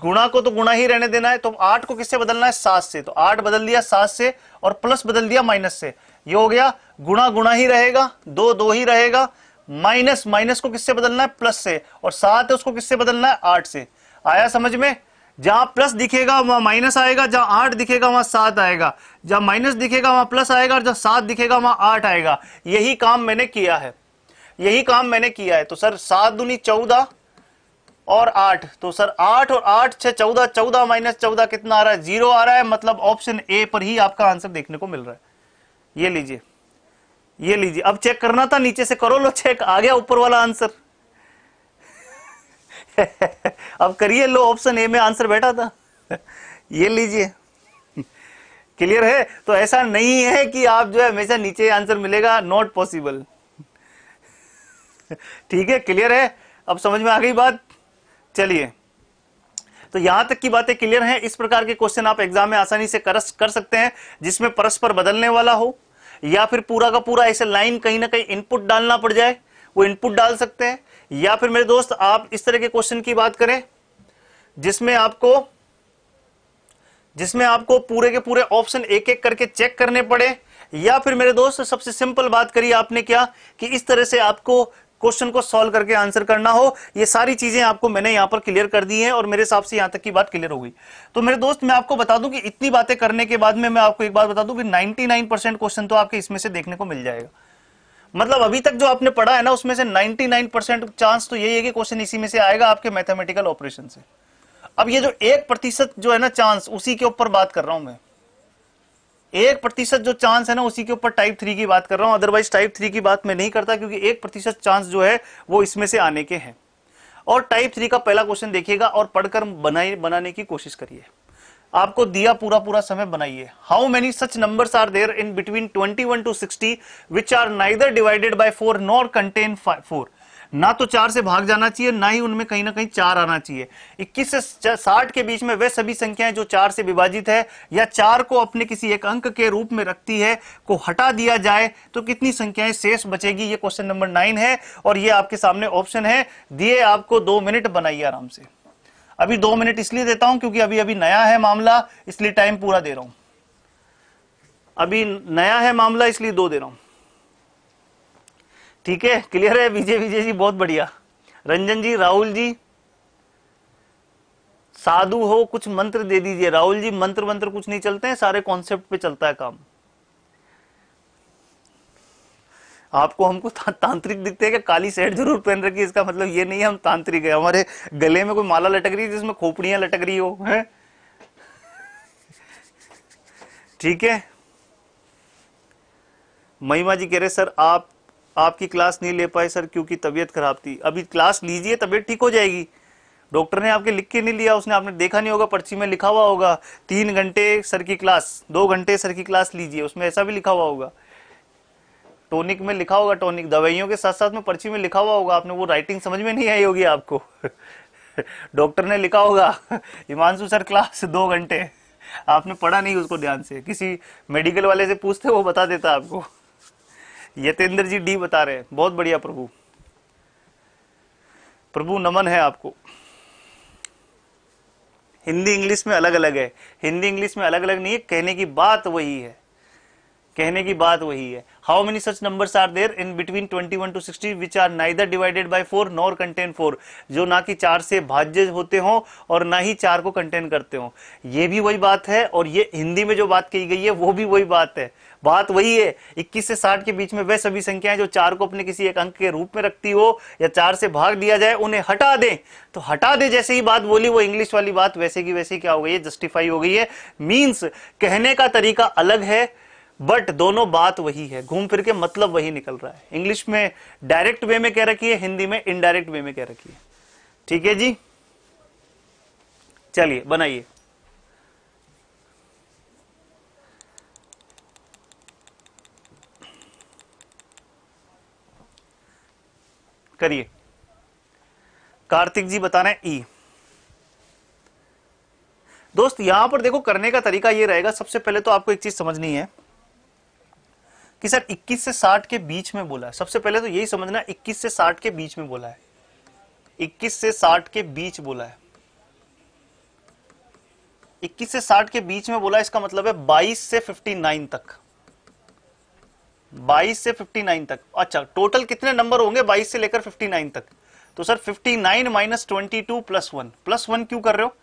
गुणा को तो गुणा ही रहने देना है तो आठ को किससे बदलना है सात से तो आठ बदल दिया सात से और प्लस बदल दिया माइनस से ये हो गया गुणा गुणा ही रहेगा दो दो ही रहेगा माइनस माइनस को किससे बदलना है प्लस से और सात है उसको किससे बदलना है आठ से आया समझ में जहां प्लस दिखेगा वहां माइनस आएगा जहां आठ दिखेगा वहां सात आएगा जहां माइनस दिखेगा वहां प्लस आएगा और जहां सात दिखेगा वहां आठ आएगा यही काम मैंने किया है यही काम मैंने किया है तो सर सात दुनी चौदह और आठ तो सर आठ और आठ छह चौदह चौदह माइनस चौदह कितना आ रहा है जीरो आ रहा है मतलब ऑप्शन ए पर ही आपका आंसर देखने को मिल रहा है ये लीजिए ये लीजिए अब चेक करना था नीचे से करो लो चेक आ गया ऊपर वाला आंसर अब करिए लो ऑप्शन ए में आंसर बैठा था ये लीजिए क्लियर है तो ऐसा नहीं है कि आप जो है हमेशा नीचे आंसर मिलेगा नॉट पॉसिबल ठीक है क्लियर है अब समझ में आ गई बात चलिए तो यहां तक की बातें क्लियर हैं इस प्रकार के क्वेश्चन आप एग्जाम में आसानी से कर, कर सकते हैं जिसमें परस्पर बदलने वाला हो या फिर पूरा का पूरा ऐसे लाइन कहीं ना कहीं इनपुट डालना पड़ जाए वो इनपुट डाल सकते हैं या फिर मेरे दोस्त आप इस तरह के क्वेश्चन की बात करें जिसमें आपको जिसमें आपको पूरे के पूरे ऑप्शन एक एक करके चेक करने पड़े या फिर मेरे दोस्त सबसे सिंपल बात करी आपने क्या कि इस तरह से आपको क्वेश्चन को सॉल्व करके आंसर करना हो ये सारी चीजें आपको मैंने यहां पर क्लियर कर दी है और मेरे हिसाब से यहां तक की बात क्लियर हो गई तो मेरे दोस्त मैं आपको बता दूं कि इतनी बातें करने के बाद में मैं आपको एक बात बता दूं कि 99% क्वेश्चन तो आपके इसमें से देखने को मिल जाएगा मतलब अभी तक जो आपने पढ़ा है ना उसमें से नाइनटी चांस तो यही है कि क्वेश्चन इसी में से आएगा आपके मैथमेटिकल ऑपरेशन से अब ये जो एक प्रतिशत जो है ना चांस उसी के ऊपर बात कर रहा हूं मैं एक प्रतिशत जो चांस है ना उसी के ऊपर टाइप थ्री की बात कर रहा हूं अदरवाइज टाइप थ्री की बात मैं नहीं करता क्योंकि एक प्रतिशत चांस जो है वो इसमें से आने के हैं और टाइप थ्री का पहला क्वेश्चन देखिएगा और पढ़कर बनाए बनाने की कोशिश करिए आपको दिया पूरा पूरा समय बनाइए how many such number are there in between 21 to sixty which are neither divided by four nor contain four ना तो चार से भाग जाना चाहिए ना ही उनमें कहीं ना कहीं चार आना चाहिए इक्कीस से साठ के बीच में वह सभी संख्याएं जो चार से विभाजित है या चार को अपने किसी एक अंक के रूप में रखती है को हटा दिया जाए तो कितनी संख्याएं शेष बचेगी ये क्वेश्चन नंबर नाइन है और ये आपके सामने ऑप्शन है दिए आपको दो मिनट बनाइए आराम से अभी दो मिनट इसलिए देता हूं क्योंकि अभी अभी नया है मामला इसलिए टाइम पूरा दे रहा हूं अभी नया है मामला इसलिए दो दे रहा हूं ठीक है क्लियर है विजय विजय जी बहुत बढ़िया रंजन जी राहुल जी साधु हो कुछ मंत्र दे दीजिए राहुल जी मंत्र मंत्र कुछ नहीं चलते हैं सारे कॉन्सेप्ट पे चलता है काम आपको हमको ता, तांत्रिक दिखते हैं कि काली सेट जरूर पहन रखी है इसका मतलब ये नहीं है हम तांत्रिक है हमारे गले में कोई माला लटक रही है जिसमें खोपड़ियां लटक रही हो है ठीक है महिमा जी कह रहे सर आप आपकी क्लास नहीं ले पाए सर क्योंकि तबीयत खराब थी अभी क्लास लीजिए तबीयत ठीक हो जाएगी डॉक्टर ने आपके लिख के नहीं लिया उसने आपने देखा नहीं होगा पर्ची में लिखा हुआ होगा तीन घंटे सर की क्लास दो घंटे सर की क्लास लीजिए उसमें ऐसा भी लिखा हुआ होगा टॉनिक में लिखा होगा टॉनिक दवाइयों के साथ साथ में पर्ची में लिखा हुआ होगा आपने वो राइटिंग समझ में नहीं आई होगी आपको डॉक्टर ने लिखा होगा हिमांशु सर क्लास दो घंटे आपने पढ़ा नहीं उसको ध्यान से किसी मेडिकल वाले से पूछते वो बता देता आपको यतेंद्र जी डी बता रहे हैं बहुत बढ़िया प्रभु प्रभु नमन है आपको हिंदी इंग्लिश में अलग अलग है हिंदी इंग्लिश में अलग अलग नहीं है कहने की बात वही है कहने की बात वही है how many such numbers are there in between 21 to 60 which are neither divided by 4 nor contain 4 जो ना कि चार से भाज्य होते हों और ना ही चार को कंटेन करते हों ये भी वही बात है और ये हिंदी में जो बात कही गई है वो भी वही बात है बात वही है 21 से 60 के बीच में वह सभी संख्याएं जो चार को अपने किसी एक अंक के रूप में रखती हो या चार से भाग दिया जाए उन्हें हटा दें तो हटा दे जैसे ही बात बोली वो इंग्लिश वाली बात वैसे की वैसे क्या हो गई है जस्टिफाई हो गई है मीन्स कहने का तरीका अलग है बट दोनों बात वही है घूम फिर के मतलब वही निकल रहा है इंग्लिश में डायरेक्ट वे में कह रखी है हिंदी में इनडायरेक्ट वे में कह रखी है ठीक है जी चलिए बनाइए करिए कार्तिक जी बता रहे ई दोस्त यहां पर देखो करने का तरीका ये रहेगा सबसे पहले तो आपको एक चीज समझनी है कि सर 21 से 60 के बीच में बोला है सबसे पहले तो यही समझना 21 से 60 के बीच में बोला है 21 से 60 के बीच बोला है 21 से 60 के बीच में बोला इसका मतलब है 22 से 59 तक 22 से 59 तक अच्छा टोटल कितने नंबर होंगे 22 से लेकर 59 तक तो sir 59 nine minus twenty two plus one plus one क्यों कर रहे हो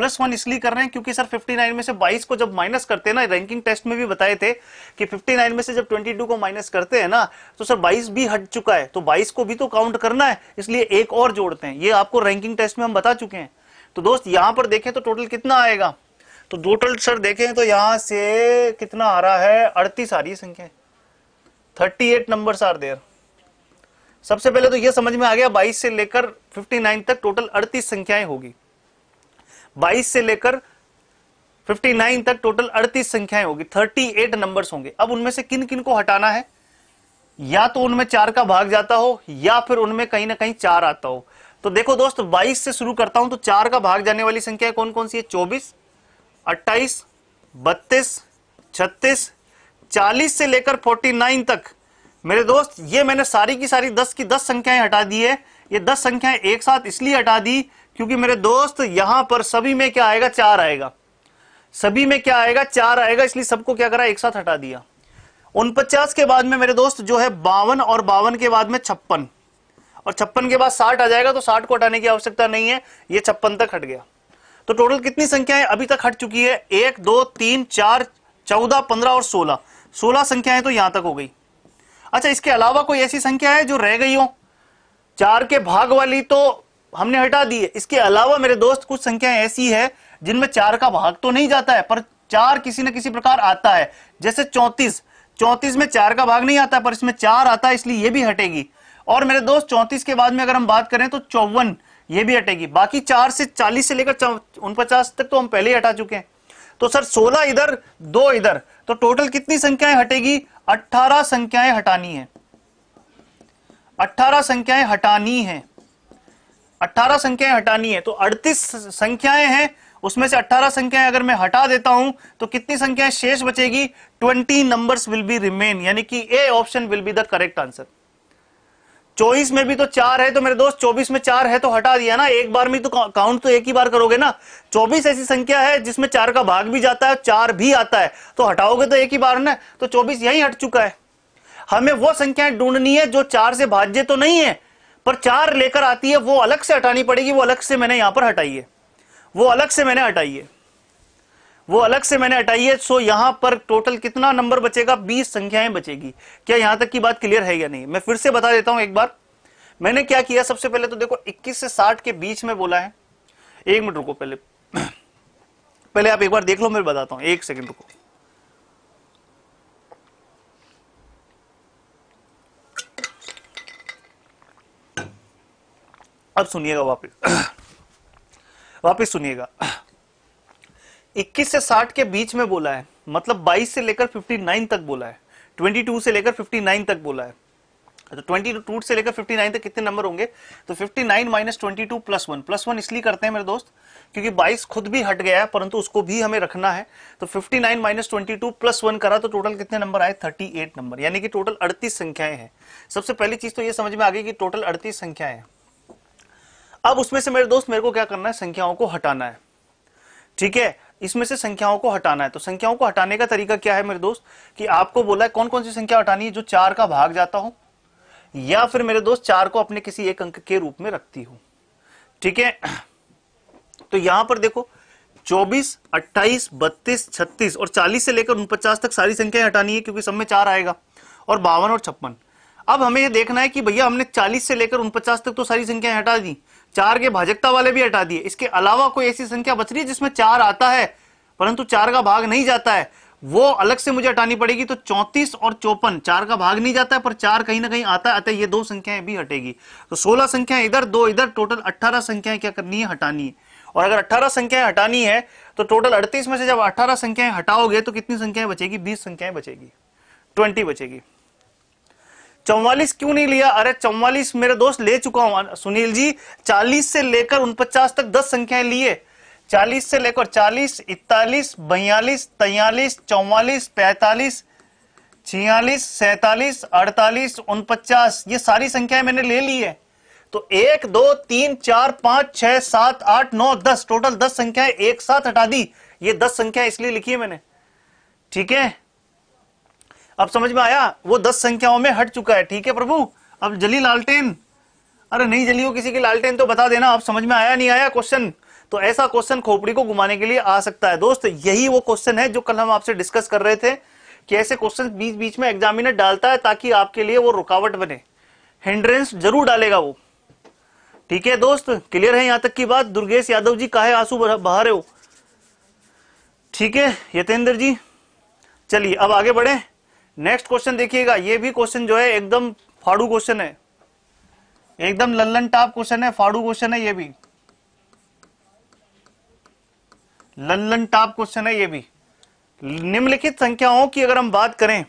प्लस वन इसलिए कर रहे हैं क्योंकि सर 59 में से 22 को जब माइनस करते हैं ना रैंकिंग टेस्ट में भी बताए थे कि 59 में से जब 22 को माइनस करते हैं ना तो सर 22 भी हट चुका है तो 22 को भी तो काउंट करना है इसलिए एक और जोड़ते हैं ये आपको रैंकिंग टेस्ट में हम बता चुके हैं तो दोस्त यहां पर देखें तो टोटल कितना आएगा तो टोटल सर देखें तो यहां से कितना आ रहा है अड़तीस आ रही है संख्या thirty eight number are there सबसे पहले तो यह समझ में आ गया 22 से लेकर 59 तक टोटल 38 संख्याएं होगी 22 से लेकर 59 तक टोटल 38 संख्याएं होगी 38 नंबर्स होंगे अब उनमें से किन किन को हटाना है या तो उनमें चार का भाग जाता हो या फिर उनमें कहीं ना कहीं चार आता हो तो देखो दोस्त 22 से शुरू करता हूं तो चार का भाग जाने वाली संख्या कौन कौन सी है 24, 28, 32, 36, 40 से लेकर 49 तक मेरे दोस्त ये मैंने सारी की सारी 10 की 10 संख्याएं हटा दी है ये 10 संख्याएं एक साथ इसलिए हटा दी क्योंकि मेरे दोस्त यहां पर सभी में क्या आएगा चार आएगा सभी में क्या आएगा चार आएगा इसलिए सबको क्या करा एक साथ हटा दिया उनपचास के बाद में मेरे दोस्त जो है बावन और बावन के बाद में छप्पन और छप्पन के बाद साठ आ जाएगा तो साठ को हटाने की आवश्यकता नहीं है ये छप्पन तक हट गया तो टोटल कितनी संख्याएं अभी तक हट चुकी है एक दो तीन चार चौदह पंद्रह और सोलह सोलह संख्याएं तो यहां तक हो गई अच्छा इसके अलावा कोई ऐसी संख्या है जो रह गई हो चार के भाग वाली तो हमने हटा दिए इसके अलावा मेरे दोस्त कुछ संख्याएं ऐसी है जिनमें चार का भाग तो नहीं जाता है पर चार किसी न किसी प्रकार आता है जैसे चौंतीस चौंतीस में चार का भाग नहीं आता पर इसमें चार आता है इसलिए ये भी हटेगी और मेरे दोस्त चौंतीस के बाद में अगर हम बात करें तो चौवन ये भी हटेगी बाकी चार से चालीस से लेकर उनपचास तक तो हम पहले ही हटा चुके हैं तो सर सोलह इधर दो इधर तो टोटल कितनी संख्याएं हटेगी अट्ठारह संख्याएं हटानी है अट्ठारह संख्याएं हटानी है 18 संख्याएं हटानी है तो 38 संख्याएं हैं उसमें से 18 संख्याएं अगर मैं हटा देता हूं तो कितनी संख्याएं शेष बचेगी 20 नंबर्स विल बी रिमेन यानी कि A option will be the correct answer चौबीस में भी तो चार है तो मेरे दोस्त चौबीस में चार है तो हटा दिया ना एक बार में तो काउंट तो एक ही बार करोगे ना चौबीस ऐसी संख्या है जिसमें चार का भाग भी जाता है चार भी आता है तो हटाओगे तो एक ही बार ना तो चौबीस यही हट चुका है हमें वो संख्याएं ढूंढनी है जो चार से भाज्य तो नहीं है पर चार लेकर आती है वो अलग से हटानी पड़ेगी वो अलग से मैंने यहां पर हटाई है वो अलग से मैंने हटाई है वो अलग से मैंने हटाई है सो यहां पर टोटल कितना नंबर बचेगा बीस संख्याएं बचेगी क्या यहां तक की बात क्लियर है या नहीं मैं फिर से बता देता हूं एक बार मैंने क्या किया सबसे पहले तो देखो 21 से 60 के बीच में बोला है एक मिनट रुको पहले पहले आप एक बार देख लो मैं बताता हूं एक सेकंड रुको अब सुनिएगा वापिस वापिस सुनिएगा 21 से 60 के बीच में बोला है मतलब 22 से लेकर 59 तक बोला है 22 से लेकर 59 तक बोला है तो अच्छा, 22 से लेकर 59 तक कितने नंबर होंगे तो 59 nine minus twenty plus one plus one इसलिए करते हैं मेरे दोस्त क्योंकि 22 खुद भी हट गया है परंतु उसको भी हमें रखना है तो 59 nine minus twenty plus one करा तो टोटल कितने नंबर आए 38 नंबर यानी कि टोटल 38 संख्याएं हैं सबसे पहली चीज तो ये समझ में आ गई कि टोटल 38 संख्याएं हैं अब उसमें से मेरे दोस्त मेरे को क्या करना है संख्याओं को हटाना है ठीक है इसमें से संख्याओं को हटाना है तो संख्याओं को हटाने का तरीका क्या है मेरे दोस्त कि आपको बोला है कौन कौन सी संख्या हटानी है जो चार का भाग जाता हो या फिर मेरे दोस्त चार को अपने किसी एक अंक के रूप में रखती हूं ठीक है तो यहां पर देखो 24, 28, 32, 36 और 40 से लेकर उनपचास तक सारी संख्याएं हटानी है क्योंकि सब में चार आएगा और बावन और छप्पन अब हमें यह देखना है कि भैया हमने 40 से लेकर उनपचास तक तो सारी संख्याएं हटा दी चार के भाजकता वाले भी हटा दिए इसके अलावा कोई ऐसी संख्या बच रही है जिसमें चार आता है परंतु चार का भाग नहीं जाता है वो अलग से मुझे हटानी पड़ेगी तो 34 और चौपन चार का भाग नहीं जाता है पर चार कहीं ना कहीं आता है अतः ये दो संख्याएं भी हटेगी तो 16 संख्याएं इधर दो इधर टोटल 18 संख्याएं क्या करनी है हटानी है और अगर 18 संख्याएं हटानी है तो टोटल 38 में से जब 18 संख्याएं हटाओगे तो कितनी संख्याएं बचेगी 20 संख्याएं बचेगी 20 बचेगी चौवालीस क्यों नहीं लिया अरे चौवालीस मेरे दोस्त ले चुका हूं सुनील जी चालीस से लेकर उनपचास तक 10 संख्याएं लिए चालीस से लेकर 40 इकतालीस बयालीस तैयलीस चौवालीस पैतालीस छियालीस सैतालीस अड़तालीस उनपचास ये सारी संख्याएं मैंने ले ली है तो एक दो तीन चार पांच छह सात आठ नौ दस टोटल दस संख्याएं एक साथ हटा दी ये दस संख्या इसलिए लिखी है मैंने ठीक है अब समझ में आया वो दस संख्याओं में हट चुका है ठीक है प्रभु अब जली लालटेन अरे नहीं जली हो किसी की लालटेन तो बता देना आप समझ में आया नहीं आया क्वेश्चन तो ऐसा क्वेश्चन खोपड़ी को घुमाने के लिए आ सकता है दोस्त यही वो क्वेश्चन है जो कल हम आपसे डिस्कस कर रहे थे कि ऐसे क्वेश्चन बीच बीच में एग्जामिनर डालता है ताकि आपके लिए वो रुकावट बने हिंड्रेंस जरूर डालेगा वो ठीक है दोस्त क्लियर है यहां तक की बात दुर्गेश यादव जी काहे आंसू बहा रहे हो ठीक है यतेंद्र जी चलिए अब आगे बढ़े नेक्स्ट क्वेश्चन देखिएगा ये भी क्वेश्चन जो है एकदम फाड़ू क्वेश्चन है एकदम लल्लन टाप क्वेश्चन है फाड़ू क्वेश्चन है ये भी लल्लन टाप क्वेश्चन है ये भी निम्नलिखित संख्याओं की अगर हम बात करें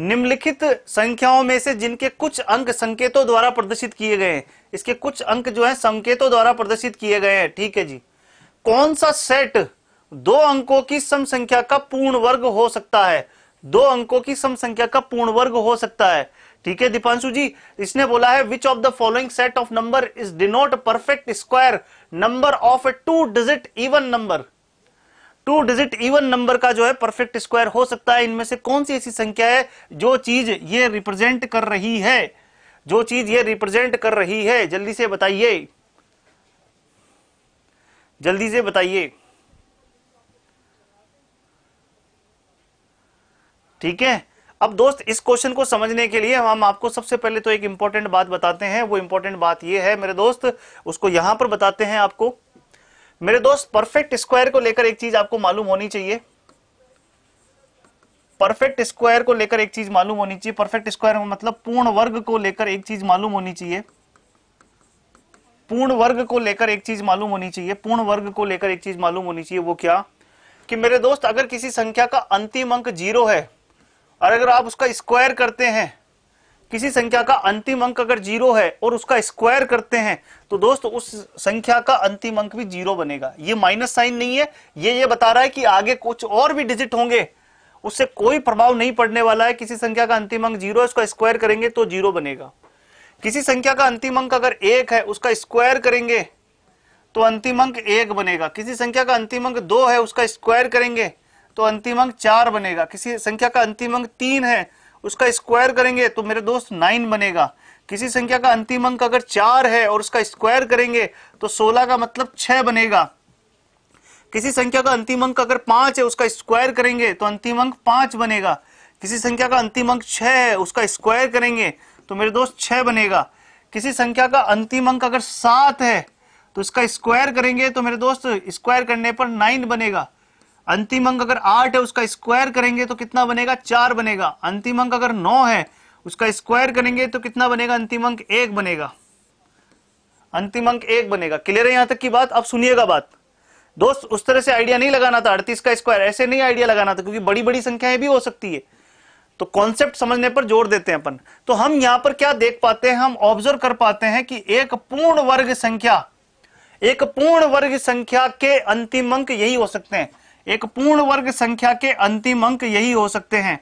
निम्नलिखित संख्याओं में से जिनके कुछ अंक संकेतों द्वारा प्रदर्शित किए गए हैं इसके कुछ अंक जो है संकेतों द्वारा प्रदर्शित किए गए हैं ठीक है जी कौन सा सेट दो अंकों की सम संख्या का पूर्ण वर्ग हो सकता है दो अंकों की सम संख्या का पूर्ण वर्ग हो सकता है ठीक है दीपांशु जी इसने बोला है which of the following set of number is denote perfect square number of a two digit even number two digit even number का जो है परफेक्ट स्क्वायर हो सकता है इनमें से कौन सी ऐसी संख्या है जो चीज ये रिप्रेजेंट कर रही है जो चीज ये रिप्रेजेंट कर रही है जल्दी से बताइए जल्दी से बताइए ठीक है अब दोस्त इस क्वेश्चन को समझने के लिए हम आपको सबसे पहले तो एक इंपॉर्टेंट बात बताते हैं वो इंपॉर्टेंट बात ये है मेरे दोस्त उसको यहां पर बताते हैं आपको मेरे दोस्त परफेक्ट स्क्वायर को लेकर एक चीज आपको मालूम होनी चाहिए परफेक्ट स्क्वायर को लेकर एक चीज मालूम होनी चाहिए परफेक्ट स्क्वायर मतलब पूर्ण वर्ग को लेकर एक चीज मालूम होनी चाहिए पूर्ण वर्ग को लेकर एक चीज मालूम होनी चाहिए पूर्ण वर्ग को लेकर एक चीज मालूम होनी चाहिए वो क्या कि मेरे दोस्त अगर किसी संख्या का अंतिम अंक जीरो है और अगर आप उसका स्क्वायर करते हैं किसी संख्या का अंतिम अंक अगर जीरो है और उसका स्क्वायर करते हैं तो दोस्त उस संख्या का अंतिम अंक भी जीरो बनेगा ये माइनस साइन नहीं है ये ये बता रहा है कि आगे कुछ और भी डिजिट होंगे उससे कोई प्रभाव नहीं पड़ने वाला है किसी संख्या का अंतिम अंक जीरो उसका स्क्वायर करेंगे तो जीरो बनेगा किसी संख्या का अंतिम अंक अगर एक है उसका स्क्वायर करेंगे तो अंतिम अंक एक बनेगा किसी संख्या का अंतिम अंक दो है उसका स्क्वायर करेंगे तो अंतिम अंक चार बनेगा किसी संख्या का अंतिम अंक तीन है उसका स्क्वायर करेंगे तो मेरे दोस्त नाइन बनेगा किसी संख्या का अंतिम अंक अगर चार है और उसका स्क्वायर करेंगे तो सोलह का मतलब छह बनेगा किसी संख्या का अंतिम अंक अगर पांच है उसका स्क्वायर करेंगे तो अंतिम अंक पांच बनेगा किसी संख्या का अंतिम अंक छह है उसका स्क्वायर करेंगे तो मेरे दोस्त छह बनेगा किसी संख्या का अंतिम अंक अगर सात है तो इसका स्क्वायर करेंगे तो मेरे दोस्त स्क्वायर करने पर नाइन बनेगा अंतिम अंक अगर आठ है उसका स्क्वायर करेंगे तो कितना बनेगा चार बनेगा अंतिम अंक अगर नौ है उसका स्क्वायर करेंगे तो कितना बनेगा अंतिम अंक एक बनेगा अंतिम अंक एक बनेगा क्लियर है यहां तक की बात अब सुनिएगा बात दोस्त उस तरह से आइडिया नहीं लगाना था अड़तीस का स्क्वायर ऐसे नहीं आइडिया लगाना था क्योंकि बड़ी बड़ी संख्याएं भी हो सकती है तो कॉन्सेप्ट समझने पर जोर देते हैं अपन तो हम यहां पर क्या देख पाते हैं हम ऑब्जर्व कर पाते हैं कि एक पूर्ण वर्ग संख्या एक पूर्ण वर्ग संख्या के अंतिम अंक यही हो सकते हैं एक पूर्ण वर्ग संख्या के अंतिम अंक यही हो सकते हैं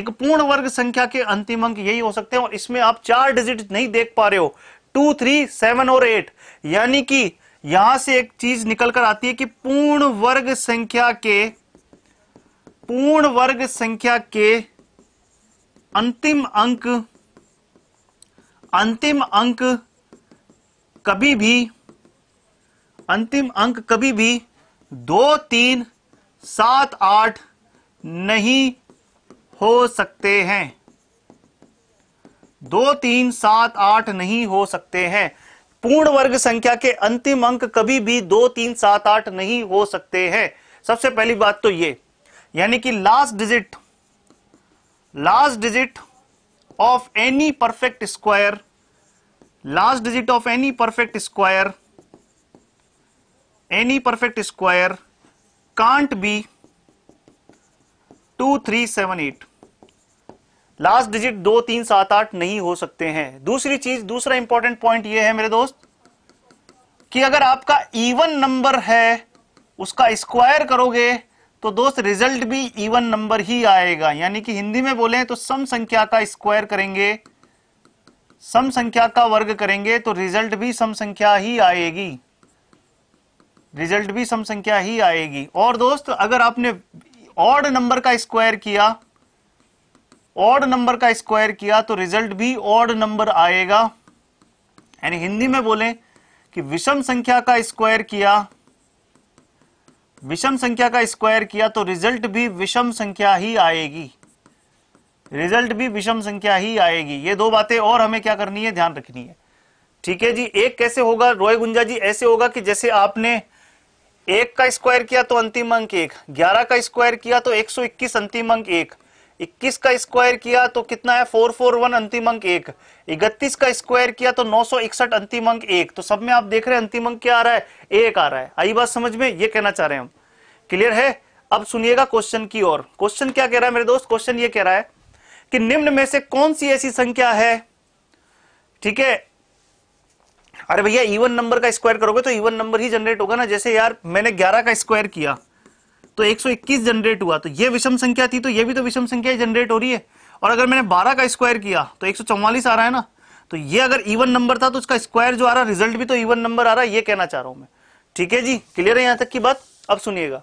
एक पूर्ण वर्ग संख्या के अंतिम अंक यही हो सकते हैं और इसमें आप चार डिजिट नहीं देख पा रहे हो टू थ्री सेवन और एट यानी कि यहां से एक चीज निकल कर आती है कि पूर्ण वर्ग संख्या के पूर्ण वर्ग संख्या के अंतिम अंक अंतिम अंक कभी भी अंतिम अंक कभी भी दो तीन सात आठ नहीं हो सकते हैं दो तीन सात आठ नहीं हो सकते हैं पूर्ण वर्ग संख्या के अंतिम अंक कभी भी दो तीन सात आठ नहीं हो सकते हैं सबसे पहली बात तो ये यानी कि last digit last digit of any perfect square last digit of any perfect square any perfect square be two three seven eight last digit दो तीन सात आठ नहीं हो सकते हैं दूसरी चीज दूसरा इंपॉर्टेंट पॉइंट यह है मेरे दोस्त कि अगर आपका इवन नंबर है उसका स्क्वायर करोगे तो दोस्त रिजल्ट भी इवन नंबर ही आएगा यानी कि हिंदी में बोले तो सम संख्या का स्क्वायर करेंगे सम संख्या का वर्ग करेंगे तो रिजल्ट भी सम संख्या ही आएगी रिजल्ट भी सम संख्या ही आएगी और दोस्त अगर आपने ऑड नंबर का स्क्वायर किया ऑड नंबर का स्क्वायर किया तो रिजल्ट भी ऑड नंबर आएगा यानी हिंदी में बोले कि विषम संख्या का स्क्वायर किया विषम संख्या का स्क्वायर किया तो रिजल्ट भी विषम संख्या ही आएगी रिजल्ट भी विषम संख्या ही आएगी ये दो बातें और हमें क्या करनी है ध्यान रखनी है ठीक है जी एक कैसे होगा रोय गुंजा जी ऐसे होगा कि जैसे आपने एक का स्क्वायर किया तो अंतिम अंक एक ग्यारह का स्क्वायर किया तो 121 अंतिम अंक एक 21 का स्क्वायर किया तो कितना है 441 अंतिम अंक एक 31 का स्क्वायर किया तो 961 अंतिम अंक एक तो सब में आप देख रहे हैं अंतिम अंक क्या आ रहा है एक आ रहा है आई बात समझ में ये कहना चाह रहे हैं हम क्लियर है अब सुनिएगा क्वेश्चन की ओर क्वेश्चन क्या कह रहा है मेरे दोस्त क्वेश्चन ये कह रहा है कि निम्न में से कौन सी ऐसी संख्या है ठीक है अरे भैया इवन नंबर का स्क्वायर करोगे तो इवन नंबर ही जनरेट होगा ना जैसे यार मैंने 11 का स्क्वायर किया तो 121 जनरेट हुआ तो ये विषम संख्या थी तो ये भी तो विषम संख्या जनरेट हो रही है और अगर मैंने 12 का स्क्वायर किया तो 144 आ रहा है ना तो ये अगर इवन नंबर था तो उसका स्क्वायर जो आ रहा रिजल्ट भी तो इवन नंबर आ रहा है ये कहना चाह रहा हूं मैं ठीक है जी क्लियर है यहां तक की बात अब सुनिएगा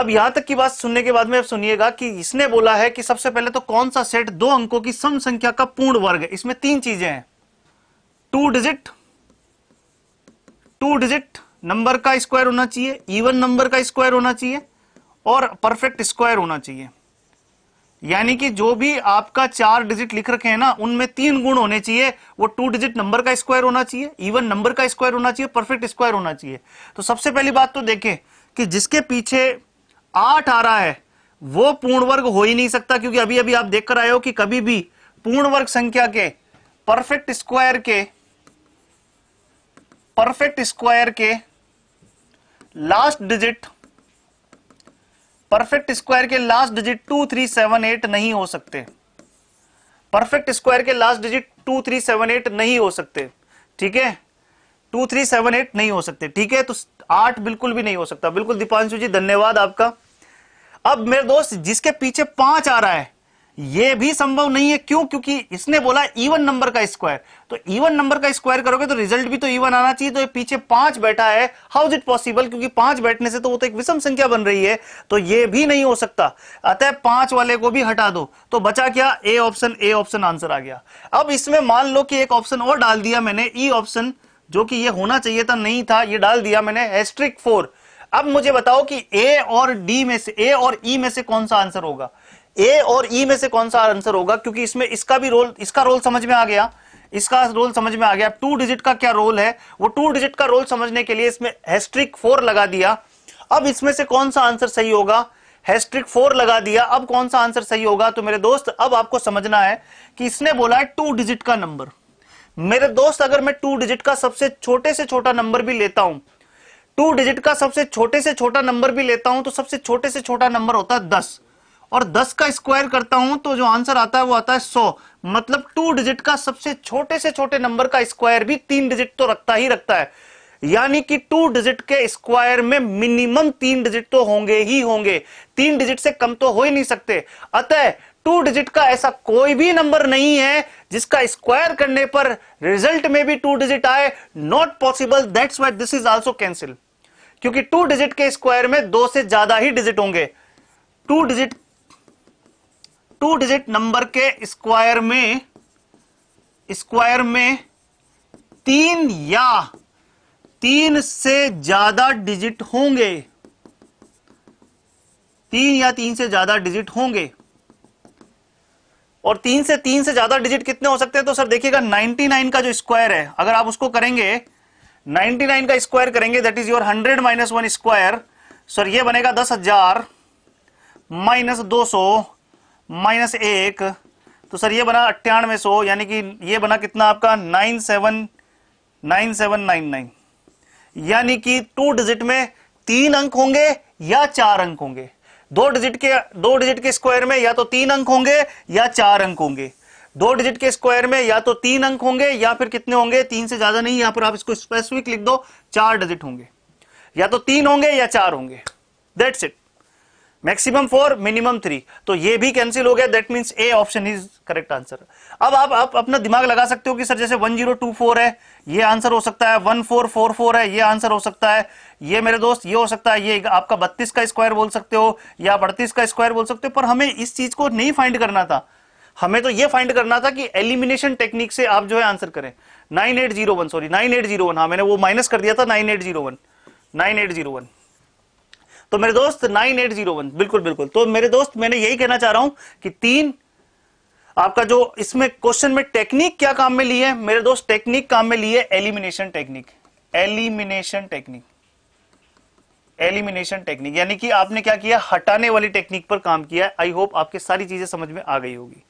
अब यहां तक की बात सुनने के बाद में अब सुनिएगा कि इसने बोला है कि सबसे पहले तो कौन सा सेट दो अंकों की सम संख्या का पूर्ण वर्ग है इसमें तीन चीजें हैं two digit two digit number का स्क्वायर होना चाहिए इवन नंबर का स्क्वायर होना चाहिए और परफेक्ट स्क्वायर होना चाहिए यानी कि जो भी आपका चार डिजिट लिख रखे हैं ना उनमें तीन गुण होने चाहिए वो टू डिजिट नंबर का स्क्वायर होना चाहिए इवन नंबर का स्क्वायर होना चाहिए परफेक्ट स्क्वायर होना चाहिए तो सबसे पहली बात तो देखें कि जिसके पीछे आठ आ रहा है वो पूर्ण वर्ग हो ही नहीं सकता क्योंकि अभी अभी आप देख कर आए हो कि कभी भी पूर्ण वर्ग संख्या के परफेक्ट स्क्वायर के परफेक्ट स्क्वायर के लास्ट डिजिट परफेक्ट स्क्वायर के last digit two three seven eight नहीं हो सकते परफेक्ट स्क्वायर के last digit two three seven eight नहीं हो सकते ठीक है टू थ्री सेवन एट नहीं हो सकते ठीक है तो आठ बिल्कुल भी नहीं हो सकता बिल्कुल दीपांशु जी धन्यवाद आपका अब मेरे दोस्त जिसके पीछे पांच आ रहा है ये भी संभव नहीं है क्यों क्योंकि इसने बोला इवन e नंबर का स्क्वायर तो इवन e नंबर का स्क्वायर करोगे तो रिजल्ट भी तो इवन e आना चाहिए तो ये पीछे पांच बैठा है हाउ इज इट पॉसिबल क्योंकि पांच बैठने से तो वो तो एक विषम संख्या बन रही है तो ये भी नहीं हो सकता अतः पांच वाले को भी हटा दो तो बचा क्या A option A option answer आ गया अब इसमें मान लो कि एक ऑप्शन और डाल दिया मैंने ई e ऑप्शन जो कि यह होना चाहिए था नहीं था यह डाल दिया मैंने एस्ट्रिक फोर अब मुझे बताओ कि ए और डी में से ए और ई e में से कौन सा आंसर होगा ए और ई e में से कौन सा आंसर होगा क्योंकि इसमें इसका भी रोल इसका रोल समझ में आ गया इसका रोल समझ में आ गया टू डिजिट का क्या रोल है वो टू डिजिट का रोल समझने के लिए इसमें हैस्ट्रिक फोर लगा दिया अब इसमें से कौन सा आंसर सही होगा हैस्ट्रिक फोर लगा दिया अब कौन सा आंसर सही होगा तो मेरे दोस्त अब आपको समझना है कि इसने बोला है टू डिजिट का नंबर मेरे दोस्त अगर मैं टू डिजिट का सबसे छोटे से छोटा नंबर भी लेता हूं टू डिजिट का सबसे छोटे से छोटा नंबर भी लेता हूं तो सबसे छोटे से छोटा नंबर होता है दस और 10 का स्क्वायर करता हूं तो जो आंसर आता है वो आता है 100 मतलब टू डिजिट का सबसे छोटे से छोटे नंबर का स्क्वायर भी तीन डिजिट तो रखता ही रखता है यानी कि टू डिजिट के स्क्वायर में मिनिमम तीन डिजिट तो होंगे ही होंगे तीन डिजिट से कम तो हो ही नहीं सकते अतः टू डिजिट का ऐसा कोई भी नंबर नहीं है जिसका स्क्वायर करने पर रिजल्ट में भी टू डिजिट आए not possible that's why this is also cancel क्योंकि टू डिजिट के स्क्वायर में दो से ज्यादा ही डिजिट होंगे two digit two digit number के स्क्वायर में स्क्वायर में तीन या तीन से ज्यादा डिजिट होंगे तीन या तीन से ज्यादा डिजिट होंगे और तीन से तीन से ज्यादा डिजिट कितने हो सकते हैं तो सर देखिएगा 99 का जो स्क्वायर है अगर आप उसको करेंगे 99 का स्क्वायर करेंगे that is your 100 minus one square sir ये बनेगा दस हजार माइनस दो सौ माइनस एक तो सर ये बना अट्ठानवे सौ यानी कि ये बना कितना आपका nine seven nine seven nine nine यानी कि टू डिजिट में तीन अंक होंगे या चार अंक होंगे दो डिजिट के दो डिजिट के स्क्वायर में या तो तीन अंक होंगे या चार अंक होंगे दो डिजिट के स्क्वायर में या तो तीन अंक होंगे या फिर कितने होंगे तीन से ज्यादा नहीं यहां पर आप इसको स्पेसिफिक लिख दो चार डिजिट होंगे या तो तीन होंगे या चार होंगे that's it maximum four minimum three तो ये भी कैंसिल हो गया that means A option is correct answer अब आप, आप अपना दिमाग लगा सकते हो कि सर जैसे वन जीरो टू फोर है ये आंसर हो सकता है वन फोर फोर फोर है ये आंसर हो सकता है ये मेरे दोस्त ये हो सकता है ये आपका बत्तीस का स्क्वायर बोल सकते हो या आप अड़तीस का स्क्वायर बोल सकते हो पर हमें इस चीज को नहीं फाइंड करना था हमें तो ये फाइंड करना था कि एलिमिनेशन टेक्निक से आप जो है आंसर करें nine eight zero one sorry nine eight zero one हाँ मैंने वो माइनस कर दिया था nine eight zero one nine eight zero one तो मेरे दोस्त नाइन एट जीरो वन बिल्कुल बिल्कुल तो मेरे दोस्त मैंने यही कहना चाह रहा हूं कि तीन आपका जो इसमें क्वेश्चन में टेक्निक क्या काम में ली है मेरे दोस्त टेक्निक काम में ली है elimination technique elimination technique elimination technique यानी कि आपने क्या किया हटाने वाली टेक्निक पर काम किया आई होप आपके सारी चीजें समझ में आ गई होगी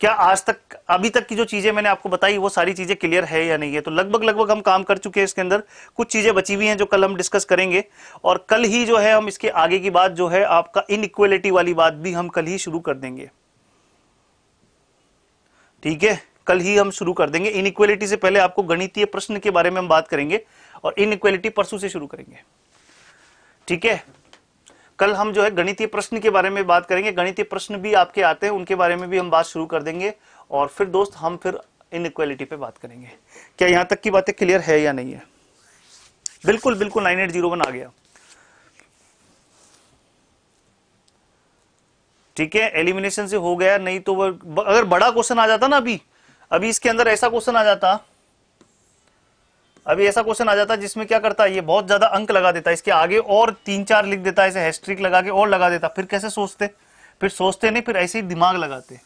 क्या आज तक अभी तक की जो चीजें मैंने आपको बताई वो सारी चीजें क्लियर है या नहीं है तो लगभग लगभग हम काम कर चुके हैं इसके अंदर कुछ चीजें बची हुई हैं जो कल हम डिस्कस करेंगे और कल ही जो है हम इसके आगे की बात जो है आपका इन वाली बात भी हम कल ही शुरू कर देंगे ठीक है कल ही हम शुरू कर देंगे इन से पहले आपको गणितीय प्रश्न के बारे में हम बात करेंगे और इन परसों से शुरू करेंगे ठीक है कल हम जो है गणितीय प्रश्न के बारे में बात करेंगे गणितीय प्रश्न भी आपके आते हैं उनके बारे में भी हम बात शुरू कर देंगे और फिर दोस्त हम फिर इन पे बात करेंगे क्या यहां तक की बातें क्लियर है या नहीं है बिल्कुल बिल्कुल नाइन एट जीरो वन आ गया ठीक है एलिमिनेशन से हो गया नहीं तो अगर बड़ा क्वेश्चन आ जाता ना अभी अभी इसके अंदर ऐसा क्वेश्चन आ जाता अभी ऐसा क्वेश्चन आ जाता है जिसमें क्या करता है ये बहुत ज्यादा अंक लगा देता है इसके आगे और तीन चार लिख देता है ऐसे हैस्ट्रिक लगा के और लगा देता फिर कैसे सोचते फिर सोचते नहीं फिर ऐसे ही दिमाग लगाते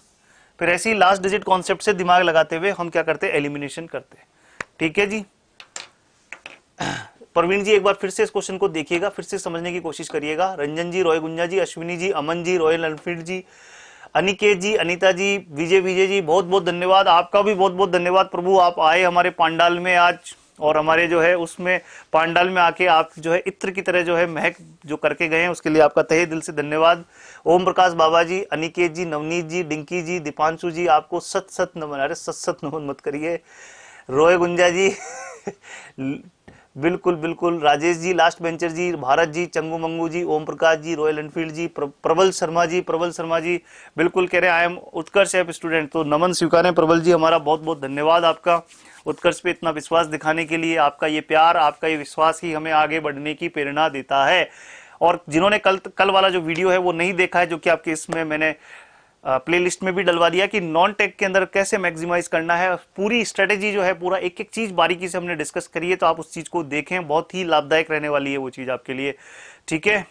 फिर ऐसे ही लास्ट डिजिट कॉन्सेप्ट से दिमाग लगाते हुए हम क्या करते एलिमिनेशन करते ठीक है जी प्रवीण जी एक बार फिर से इस क्वेश्चन को देखिएगा फिर से समझने की कोशिश करिएगा रंजन जी रॉय गुंजा जी अश्विनी जी अमन जी रॉयल एनफील्ड जी अनिकेत जी अनिता जी विजय विजय जी बहुत बहुत धन्यवाद आपका भी बहुत बहुत धन्यवाद प्रभु आप आए हमारे पांडाल में आज और हमारे जो है उसमें पांडाल में आके आप जो है इत्र की तरह जो है महक जो करके गए हैं उसके लिए आपका तहे दिल से धन्यवाद ओम प्रकाश बाबा जी अनिकेत जी नवनीत जी डिंकी जी दीपांशु जी आपको सत सत नमन अरे सत सत नमन मत करिए रोय गुंजा जी बिल्कुल बिल्कुल Rajesh ji last bencher ji Bharat ji Changu Mangu ji Om Prakash ji Royal Enfield ji प्र, प्रबल शर्मा जी प्रबल शर्मा जी बिल्कुल कह रहे हैं I am Utkarsh app student तो नमन स्वीकारें प्रबल जी हमारा बहुत बहुत धन्यवाद आपका उत्कर्ष पे इतना विश्वास दिखाने के लिए आपका ये प्यार आपका ये विश्वास ही हमें आगे बढ़ने की प्रेरणा देता है और जिन्होंने कल कल वाला जो वीडियो है वो नहीं देखा है जो कि आपके इसमें मैंने प्लेलिस्ट में भी डलवा दिया कि नॉन टेक के अंदर कैसे मैक्सिमाइज करना है पूरी स्ट्रेटेजी जो है पूरा एक एक चीज बारीकी से हमने डिस्कस करी है तो आप उस चीज को देखें बहुत ही लाभदायक रहने वाली है वो चीज आपके लिए ठीक है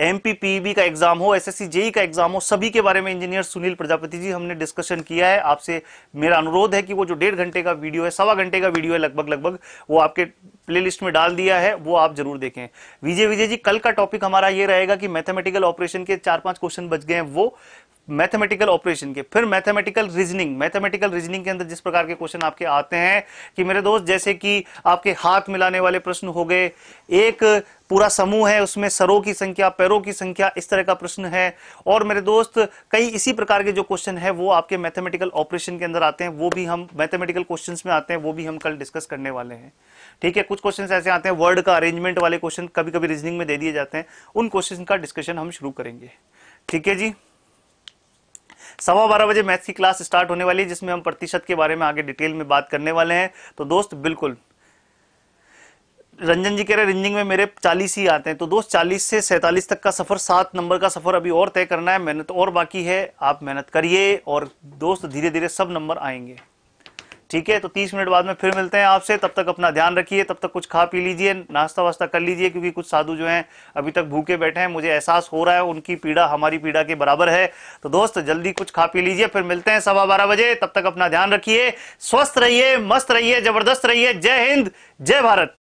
एमपीपीबी e का एग्जाम हो एसएससी जेई e का एग्जाम हो सभी के बारे में इंजीनियर सुनील प्रजापति जी हमने डिस्कशन किया है आपसे मेरा अनुरोध है कि वो जो डेढ़ घंटे का वीडियो है सवा घंटे का वीडियो है लगभग लगभग वो आपके प्लेलिस्ट में डाल दिया है वो आप जरूर देखें विजय विजय जी कल का टॉपिक हमारा ये रहेगा कि मैथमेटिकल ऑपरेशन के चार पांच क्वेश्चन बच गए हैं वो मैथमेटिकल ऑपरेशन के फिर मैथमेटिकल रीजनिंग मैथमेटिकल रीजनिंग के अंदर जिस प्रकार के क्वेश्चन आपके आते हैं कि मेरे दोस्त जैसे कि आपके हाथ मिलाने वाले प्रश्न हो गए एक पूरा समूह है उसमें सरों की संख्या पैरों की संख्या इस तरह का प्रश्न है और मेरे दोस्त कई इसी प्रकार के जो क्वेश्चन है वो आपके मैथमेटिकल ऑपरेशन के अंदर आते हैं वो भी हम मैथमेटिकल क्वेश्चन में आते हैं वो भी हम कल डिस्कस करने वाले हैं ठीक है कुछ क्वेश्चन ऐसे आते हैं वर्ड का अरेंजमेंट वाले क्वेश्चन कभी कभी रीजनिंग में दे दिए जाते हैं उन क्वेश्चन का डिस्कशन हम शुरू करेंगे ठीक है जी सवा बारह बजे मैथ्स की क्लास स्टार्ट होने वाली है जिसमें हम प्रतिशत के बारे में आगे डिटेल में बात करने वाले हैं तो दोस्त बिल्कुल रंजन जी कह रहे रिंजिंग में मेरे चालीस ही आते हैं तो दोस्त चालीस से सैंतालीस तक का सफर सात नंबर का सफर अभी और तय करना है मेहनत और बाकी है आप मेहनत करिए और दोस्त धीरे धीरे सब नंबर आएंगे ठीक है तो तीस मिनट बाद में फिर मिलते हैं आपसे तब तक अपना ध्यान रखिए तब तक कुछ खा पी लीजिए नाश्ता वास्ता कर लीजिए क्योंकि कुछ साधु जो हैं अभी तक भूखे बैठे हैं मुझे एहसास हो रहा है उनकी पीड़ा हमारी पीड़ा के बराबर है तो दोस्त जल्दी कुछ खा पी लीजिए फिर मिलते हैं सवा बारह बजे तब तक अपना ध्यान रखिए स्वस्थ रहिए मस्त रहिए जबरदस्त रहिए जय हिंद जय भारत